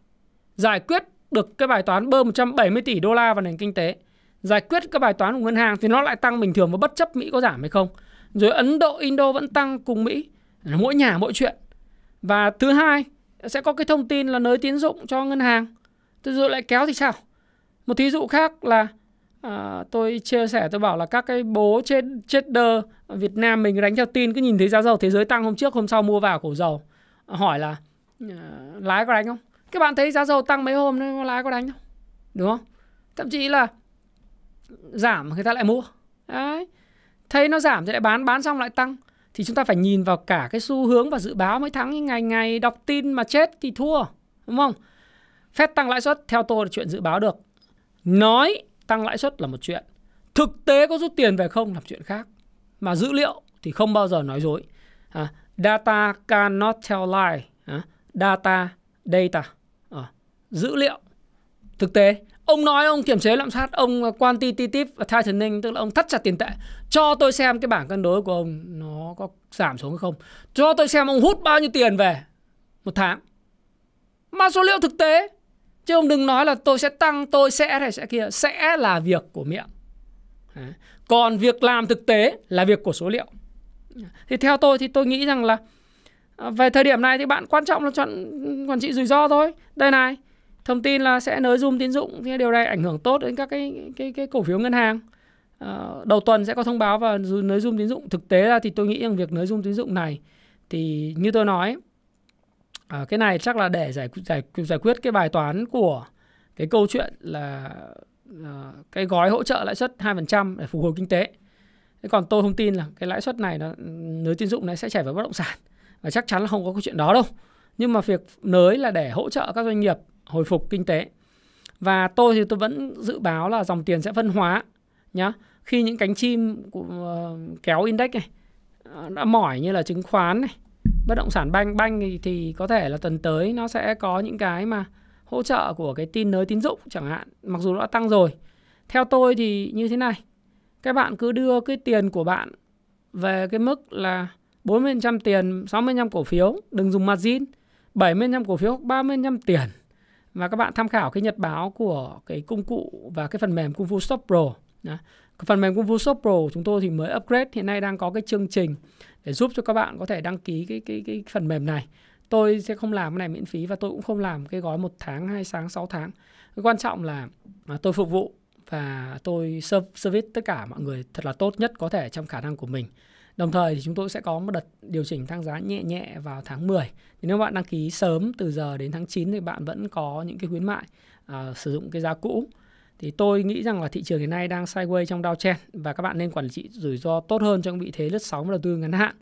giải quyết được cái bài toán bơm 170 tỷ đô la vào nền kinh tế giải quyết cái bài toán của ngân hàng thì nó lại tăng bình thường và bất chấp Mỹ có giảm hay không rồi Ấn Độ, Indo vẫn tăng cùng Mỹ mỗi nhà mỗi chuyện và thứ hai sẽ có cái thông tin là nới tín dụng cho ngân hàng thế rồi lại kéo thì sao một thí dụ khác là à, tôi chia sẻ tôi bảo là các cái bố trên trader Việt Nam mình đánh theo tin cứ nhìn thấy giá dầu thế giới tăng hôm trước hôm sau mua vào cổ dầu hỏi là à, lái có đánh không các bạn thấy giá dầu tăng mấy hôm nên lái có đánh không đúng không thậm chí là giảm người ta lại mua đấy thấy nó giảm thì lại bán bán xong lại tăng thì chúng ta phải nhìn vào cả cái xu hướng và dự báo mới thắng ngày ngày đọc tin mà chết thì thua đúng không Phép tăng lãi suất theo tôi là chuyện dự báo được nói tăng lãi suất là một chuyện thực tế có rút tiền về không là chuyện khác mà dữ liệu thì không bao giờ nói dối à, data cannot tell lie à, data data à, dữ liệu thực tế Ông nói ông kiểm chế lạm phát, ông quantitative tightening tức là ông thắt chặt tiền tệ. Cho tôi xem cái bảng cân đối của ông nó có giảm xuống không. Cho tôi xem ông hút bao nhiêu tiền về một tháng. Mà số liệu thực tế chứ ông đừng nói là tôi sẽ tăng, tôi sẽ này sẽ kia, sẽ là việc của miệng. Còn việc làm thực tế là việc của số liệu. Thì theo tôi thì tôi nghĩ rằng là à, về thời điểm này thì bạn quan trọng là chọn quản trị rủi ro thôi. Đây này, thông tin là sẽ nới zoom tín dụng thì điều này ảnh hưởng tốt đến các cái cái cái cổ phiếu ngân hàng à, đầu tuần sẽ có thông báo và nới zoom tín dụng thực tế ra thì tôi nghĩ rằng việc nới zoom tín dụng này thì như tôi nói à, cái này chắc là để giải giải giải quyết cái bài toán của cái câu chuyện là à, cái gói hỗ trợ lãi suất 2% để phục hồi kinh tế thế còn tôi không tin là cái lãi suất này nó nới tín dụng này sẽ chảy vào bất động sản và chắc chắn là không có câu chuyện đó đâu nhưng mà việc nới là để hỗ trợ các doanh nghiệp hồi phục kinh tế. Và tôi thì tôi vẫn dự báo là dòng tiền sẽ phân hóa nhá. Khi những cánh chim của, uh, kéo index này ờ, đã mỏi như là chứng khoán này, bất động sản banh banh thì, thì có thể là tuần tới nó sẽ có những cái mà hỗ trợ của cái tin nới tín dụng chẳng hạn, mặc dù nó đã tăng rồi. Theo tôi thì như thế này. Các bạn cứ đưa cái tiền của bạn về cái mức là 40% tiền, 60% cổ phiếu, đừng dùng margin, 70% cổ phiếu, 30% tiền và các bạn tham khảo cái nhật báo của cái công cụ và cái phần mềm Kung Fu Shop Pro. Đó. Phần mềm Kung Fu Shop Pro chúng tôi thì mới upgrade hiện nay đang có cái chương trình để giúp cho các bạn có thể đăng ký cái cái cái phần mềm này. Tôi sẽ không làm cái này miễn phí và tôi cũng không làm cái gói một tháng, hai tháng, 6 tháng. Cái quan trọng là à, tôi phục vụ và tôi service tất cả mọi người thật là tốt nhất có thể trong khả năng của mình. Đồng thời thì chúng tôi sẽ có một đợt điều chỉnh tăng giá nhẹ nhẹ vào tháng 10. Thì nếu bạn đăng ký sớm từ giờ đến tháng 9 thì bạn vẫn có những cái khuyến mại à, sử dụng cái giá cũ. Thì tôi nghĩ rằng là thị trường hiện nay đang sideways trong downtrend và các bạn nên quản trị rủi ro tốt hơn trong vị thế lướt sóng và đầu tư ngắn hạn.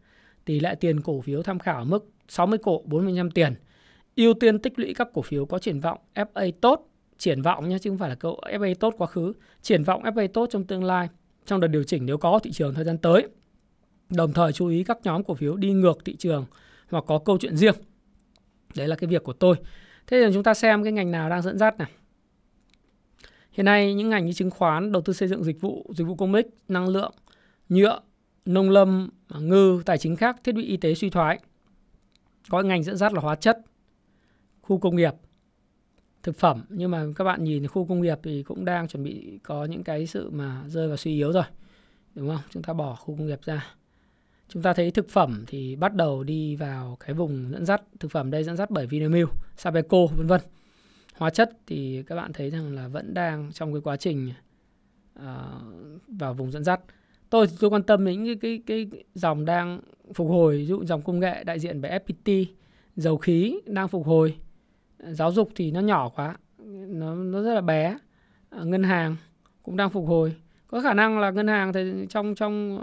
Tỷ lệ tiền cổ phiếu tham khảo ở mức 60 cổ 45 tiền. Ưu tiên tích lũy các cổ phiếu có triển vọng FA tốt, triển vọng nhé chứ không phải là câu FA tốt quá khứ, triển vọng FA tốt trong tương lai trong đợt điều chỉnh nếu có thị trường thời gian tới Đồng thời chú ý các nhóm cổ phiếu đi ngược thị trường hoặc có câu chuyện riêng. Đấy là cái việc của tôi. Thế thì chúng ta xem cái ngành nào đang dẫn dắt này. Hiện nay những ngành như chứng khoán, đầu tư xây dựng dịch vụ, dịch vụ công ích, năng lượng, nhựa, nông lâm, ngư, tài chính khác, thiết bị y tế suy thoái. Có ngành dẫn dắt là hóa chất, khu công nghiệp, thực phẩm. Nhưng mà các bạn nhìn khu công nghiệp thì cũng đang chuẩn bị có những cái sự mà rơi vào suy yếu rồi. Đúng không? Chúng ta bỏ khu công nghiệp ra chúng ta thấy thực phẩm thì bắt đầu đi vào cái vùng dẫn dắt thực phẩm đây dẫn dắt bởi Vinamilk, Sabeco vân vân hóa chất thì các bạn thấy rằng là vẫn đang trong cái quá trình uh, vào vùng dẫn dắt tôi thì tôi quan tâm đến cái, cái cái dòng đang phục hồi ví dụ dòng công nghệ đại diện bởi FPT dầu khí đang phục hồi giáo dục thì nó nhỏ quá nó nó rất là bé ờ, ngân hàng cũng đang phục hồi có khả năng là ngân hàng thì trong trong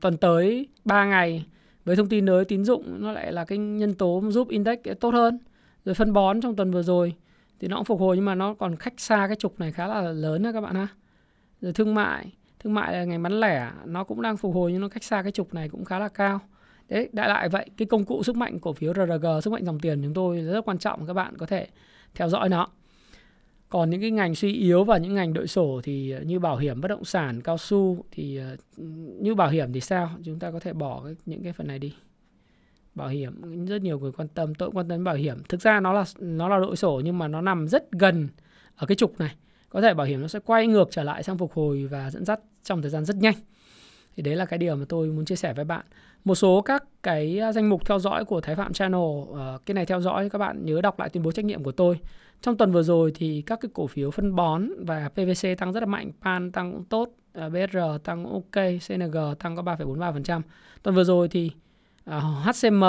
tuần tới 3 ngày với thông tin mới tín dụng nó lại là cái nhân tố giúp index tốt hơn rồi phân bón trong tuần vừa rồi thì nó cũng phục hồi nhưng mà nó còn cách xa cái trục này khá là lớn đó các bạn ha rồi thương mại thương mại là ngày bán lẻ nó cũng đang phục hồi nhưng nó cách xa cái trục này cũng khá là cao đấy đại lại vậy cái công cụ sức mạnh cổ phiếu rrg sức mạnh dòng tiền chúng tôi rất quan trọng các bạn có thể theo dõi nó còn những cái ngành suy yếu và những ngành đội sổ thì ờ, như bảo hiểm bất động sản cao su thì ờ, như bảo hiểm thì sao chúng ta có thể bỏ cái, những cái phần này đi bảo hiểm rất nhiều người quan tâm tôi cũng quan tâm bảo hiểm thực ra nó là nó là đội sổ nhưng mà nó nằm rất gần ở cái trục này có thể bảo hiểm nó sẽ quay ngược trở lại sang phục hồi và dẫn dắt trong thời gian rất nhanh thì đấy là cái điều mà tôi muốn chia sẻ với bạn một số các cái à, danh mục theo dõi của Thái Phạm Channel ờ, cái này theo dõi các bạn nhớ đọc lại tuyên bố trách nhiệm của tôi trong tuần vừa rồi thì các cái cổ phiếu phân bón và PVC tăng rất là mạnh PAN tăng cũng tốt à, BR tăng ok CNG tăng có 3,43% tuần vừa rồi thì à, HCM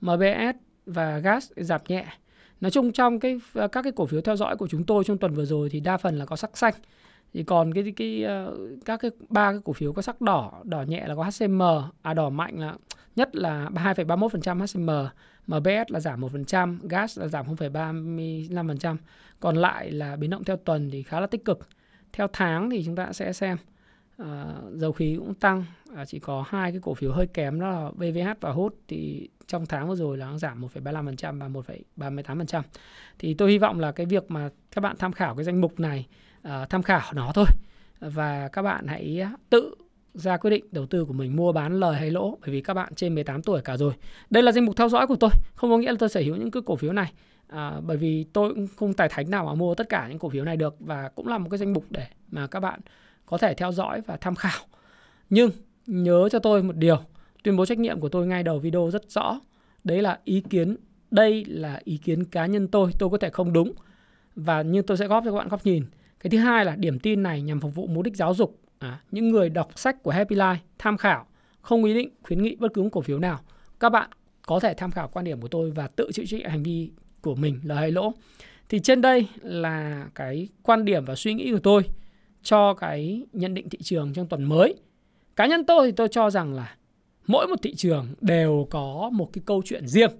MBS và gas giảm nhẹ nói chung trong cái các cái cổ phiếu theo dõi của chúng tôi trong tuần vừa rồi thì đa phần là có sắc xanh thì còn cái cái ờ, các cái ba cái cổ phiếu có sắc đỏ đỏ nhẹ là có HCM à đỏ mạnh là nhất là 2,31% HCM MBS là giảm 1% gas là giảm 0,35% còn lại là biến động theo tuần thì khá là tích cực theo tháng thì chúng ta sẽ xem à, dầu khí cũng tăng à, chỉ có hai cái cổ phiếu hơi kém đó là BVH và hút thì trong tháng vừa rồi là nó giảm 1,35% và 1,38% thì tôi hy vọng là cái việc mà các bạn tham khảo cái danh mục này Ờ, tham khảo nó thôi và các bạn hãy tự ra quyết định đầu tư của mình mua bán lời hay lỗ bởi vì các bạn trên 18 tuổi cả rồi. Đây là danh mục theo dõi của tôi, không có nghĩa là tôi sở hữu những cái cổ phiếu này à, bởi vì tôi cũng không tài thánh nào mà mua tất cả những cổ phiếu này được và cũng là một cái danh mục để mà các bạn có thể theo dõi và tham khảo. Nhưng nhớ cho tôi một điều, tuyên bố trách nhiệm của tôi ngay đầu video rất rõ, đấy là ý kiến đây là ý kiến cá nhân tôi, tôi có thể không đúng và nhưng tôi sẽ góp cho các bạn góc nhìn cái thứ hai là điểm tin này nhằm phục vụ mục đích giáo dục. À, những người đọc sách của Happy Life tham khảo, không ý định khuyến nghị bất cứ cổ phiếu nào. Các bạn có thể tham khảo quan điểm của tôi và tự chịu trách hành vi của mình là hay lỗ. Thì trên đây là cái quan điểm và suy nghĩ của tôi cho cái nhận định thị trường trong tuần mới. Cá nhân tôi thì tôi cho rằng là mỗi một thị trường đều có một cái câu chuyện riêng.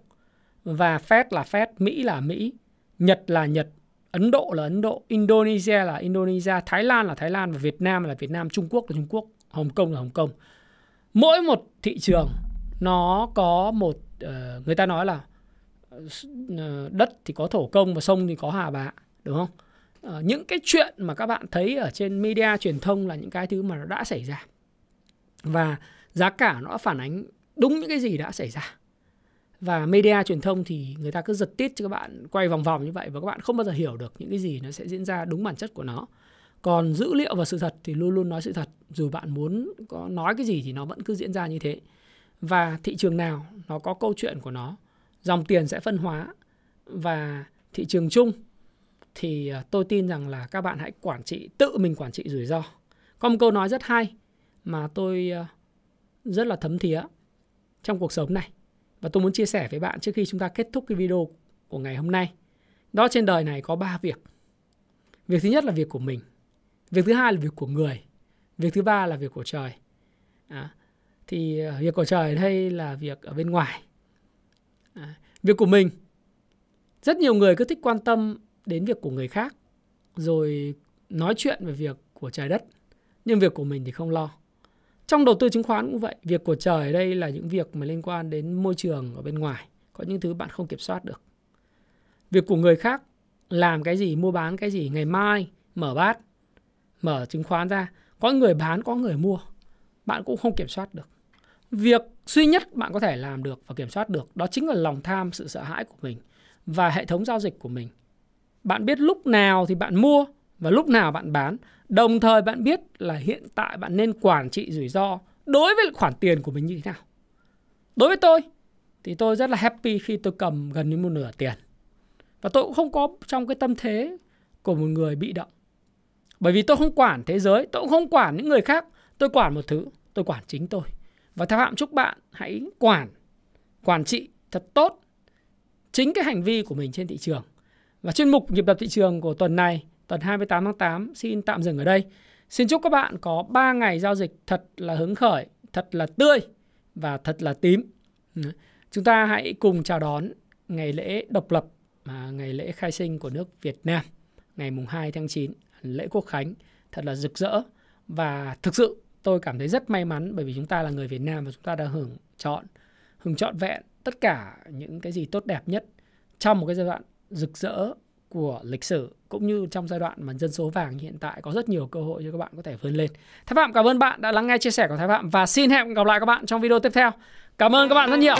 Và Fed là Fed, Mỹ là Mỹ, Nhật là Nhật, Ấn Độ là Ấn Độ, Indonesia là Indonesia, Thái Lan là Thái Lan và Việt Nam là Việt Nam, Trung Quốc là Trung Quốc, Hồng Kông là Hồng Kông. Mỗi một thị trường nó có một ờ, người ta nói là ờ, đất thì có thổ công và sông thì có hà bạ, đúng không? Ờ, những cái chuyện mà các bạn thấy ở trên media truyền thông là những cái thứ mà nó đã xảy ra. Và giá cả nó phản ánh đúng những cái gì đã xảy ra và media truyền thông thì người ta cứ giật tít cho các bạn quay vòng vòng như vậy và các bạn không bao giờ hiểu được những cái gì nó sẽ diễn ra đúng bản chất của nó còn dữ liệu và sự thật thì luôn luôn nói sự thật dù bạn muốn có nói cái gì thì nó vẫn cứ diễn ra như thế và thị trường nào nó có câu chuyện của nó dòng tiền sẽ phân hóa và thị trường chung thì à, tôi tin rằng là các bạn hãy quản trị tự mình quản trị rủi ro có một câu nói rất hay mà tôi à, rất là thấm thía trong cuộc sống này và tôi muốn chia sẻ với bạn trước khi chúng ta kết thúc cái video của ngày hôm nay. Đó trên đời này có ba việc. Việc thứ nhất là việc của mình. Việc thứ hai là việc của người. Việc thứ ba là việc của trời. À, thì à, việc của trời đây là việc ở bên ngoài. À, việc của mình. Rất nhiều người cứ thích quan tâm đến việc của người khác rồi nói chuyện về việc của trái đất nhưng việc của mình thì không lo trong đầu tư chứng khoán cũng vậy việc của trời ở đây là những việc mà liên quan đến môi trường ở bên ngoài có những thứ bạn không kiểm soát được việc của người khác làm cái gì mua bán cái gì ngày mai mở bát mở chứng khoán ra có người bán có người mua bạn cũng không kiểm soát được việc duy nhất bạn có thể làm được và kiểm soát được đó chính là lòng tham sự sợ hãi của mình và hệ thống giao dịch của mình bạn biết lúc nào thì bạn mua và lúc nào bạn bán Đồng thời bạn biết là hiện tại bạn nên quản trị rủi ro đối với khoản tiền của mình như thế nào. Đối với tôi thì tôi rất là happy khi tôi cầm gần như một nửa tiền. Và tôi cũng không có trong cái tâm thế của một người bị động. Bởi vì tôi không quản thế giới, tôi cũng không quản những người khác. Tôi quản một thứ, tôi quản chính tôi. Và theo hạm chúc bạn hãy quản, quản trị thật tốt chính cái hành vi của mình trên thị trường. Và chuyên mục nhịp đập thị trường của tuần này tuần 28 tháng 8 xin tạm dừng ở đây. Xin chúc các bạn có 3 ngày giao dịch thật là hứng khởi, thật là tươi và thật là tím. Chúng ta hãy cùng chào đón ngày lễ độc lập mà ngày lễ khai sinh của nước Việt Nam ngày mùng 2 tháng 9, lễ quốc khánh thật là rực rỡ và thực sự tôi cảm thấy rất may mắn bởi vì chúng ta là người Việt Nam và chúng ta đã hưởng chọn hưởng trọn vẹn tất cả những cái gì tốt đẹp nhất trong một cái giai đoạn rực rỡ của lịch sử cũng như trong giai đoạn mà dân số vàng hiện tại có rất nhiều cơ hội cho các bạn có thể vươn lên. Thái Phạm cảm ơn bạn đã lắng nghe chia sẻ của Thái Phạm và xin hẹn gặp lại các bạn trong video tiếp theo. Cảm ơn các bạn rất nhiều.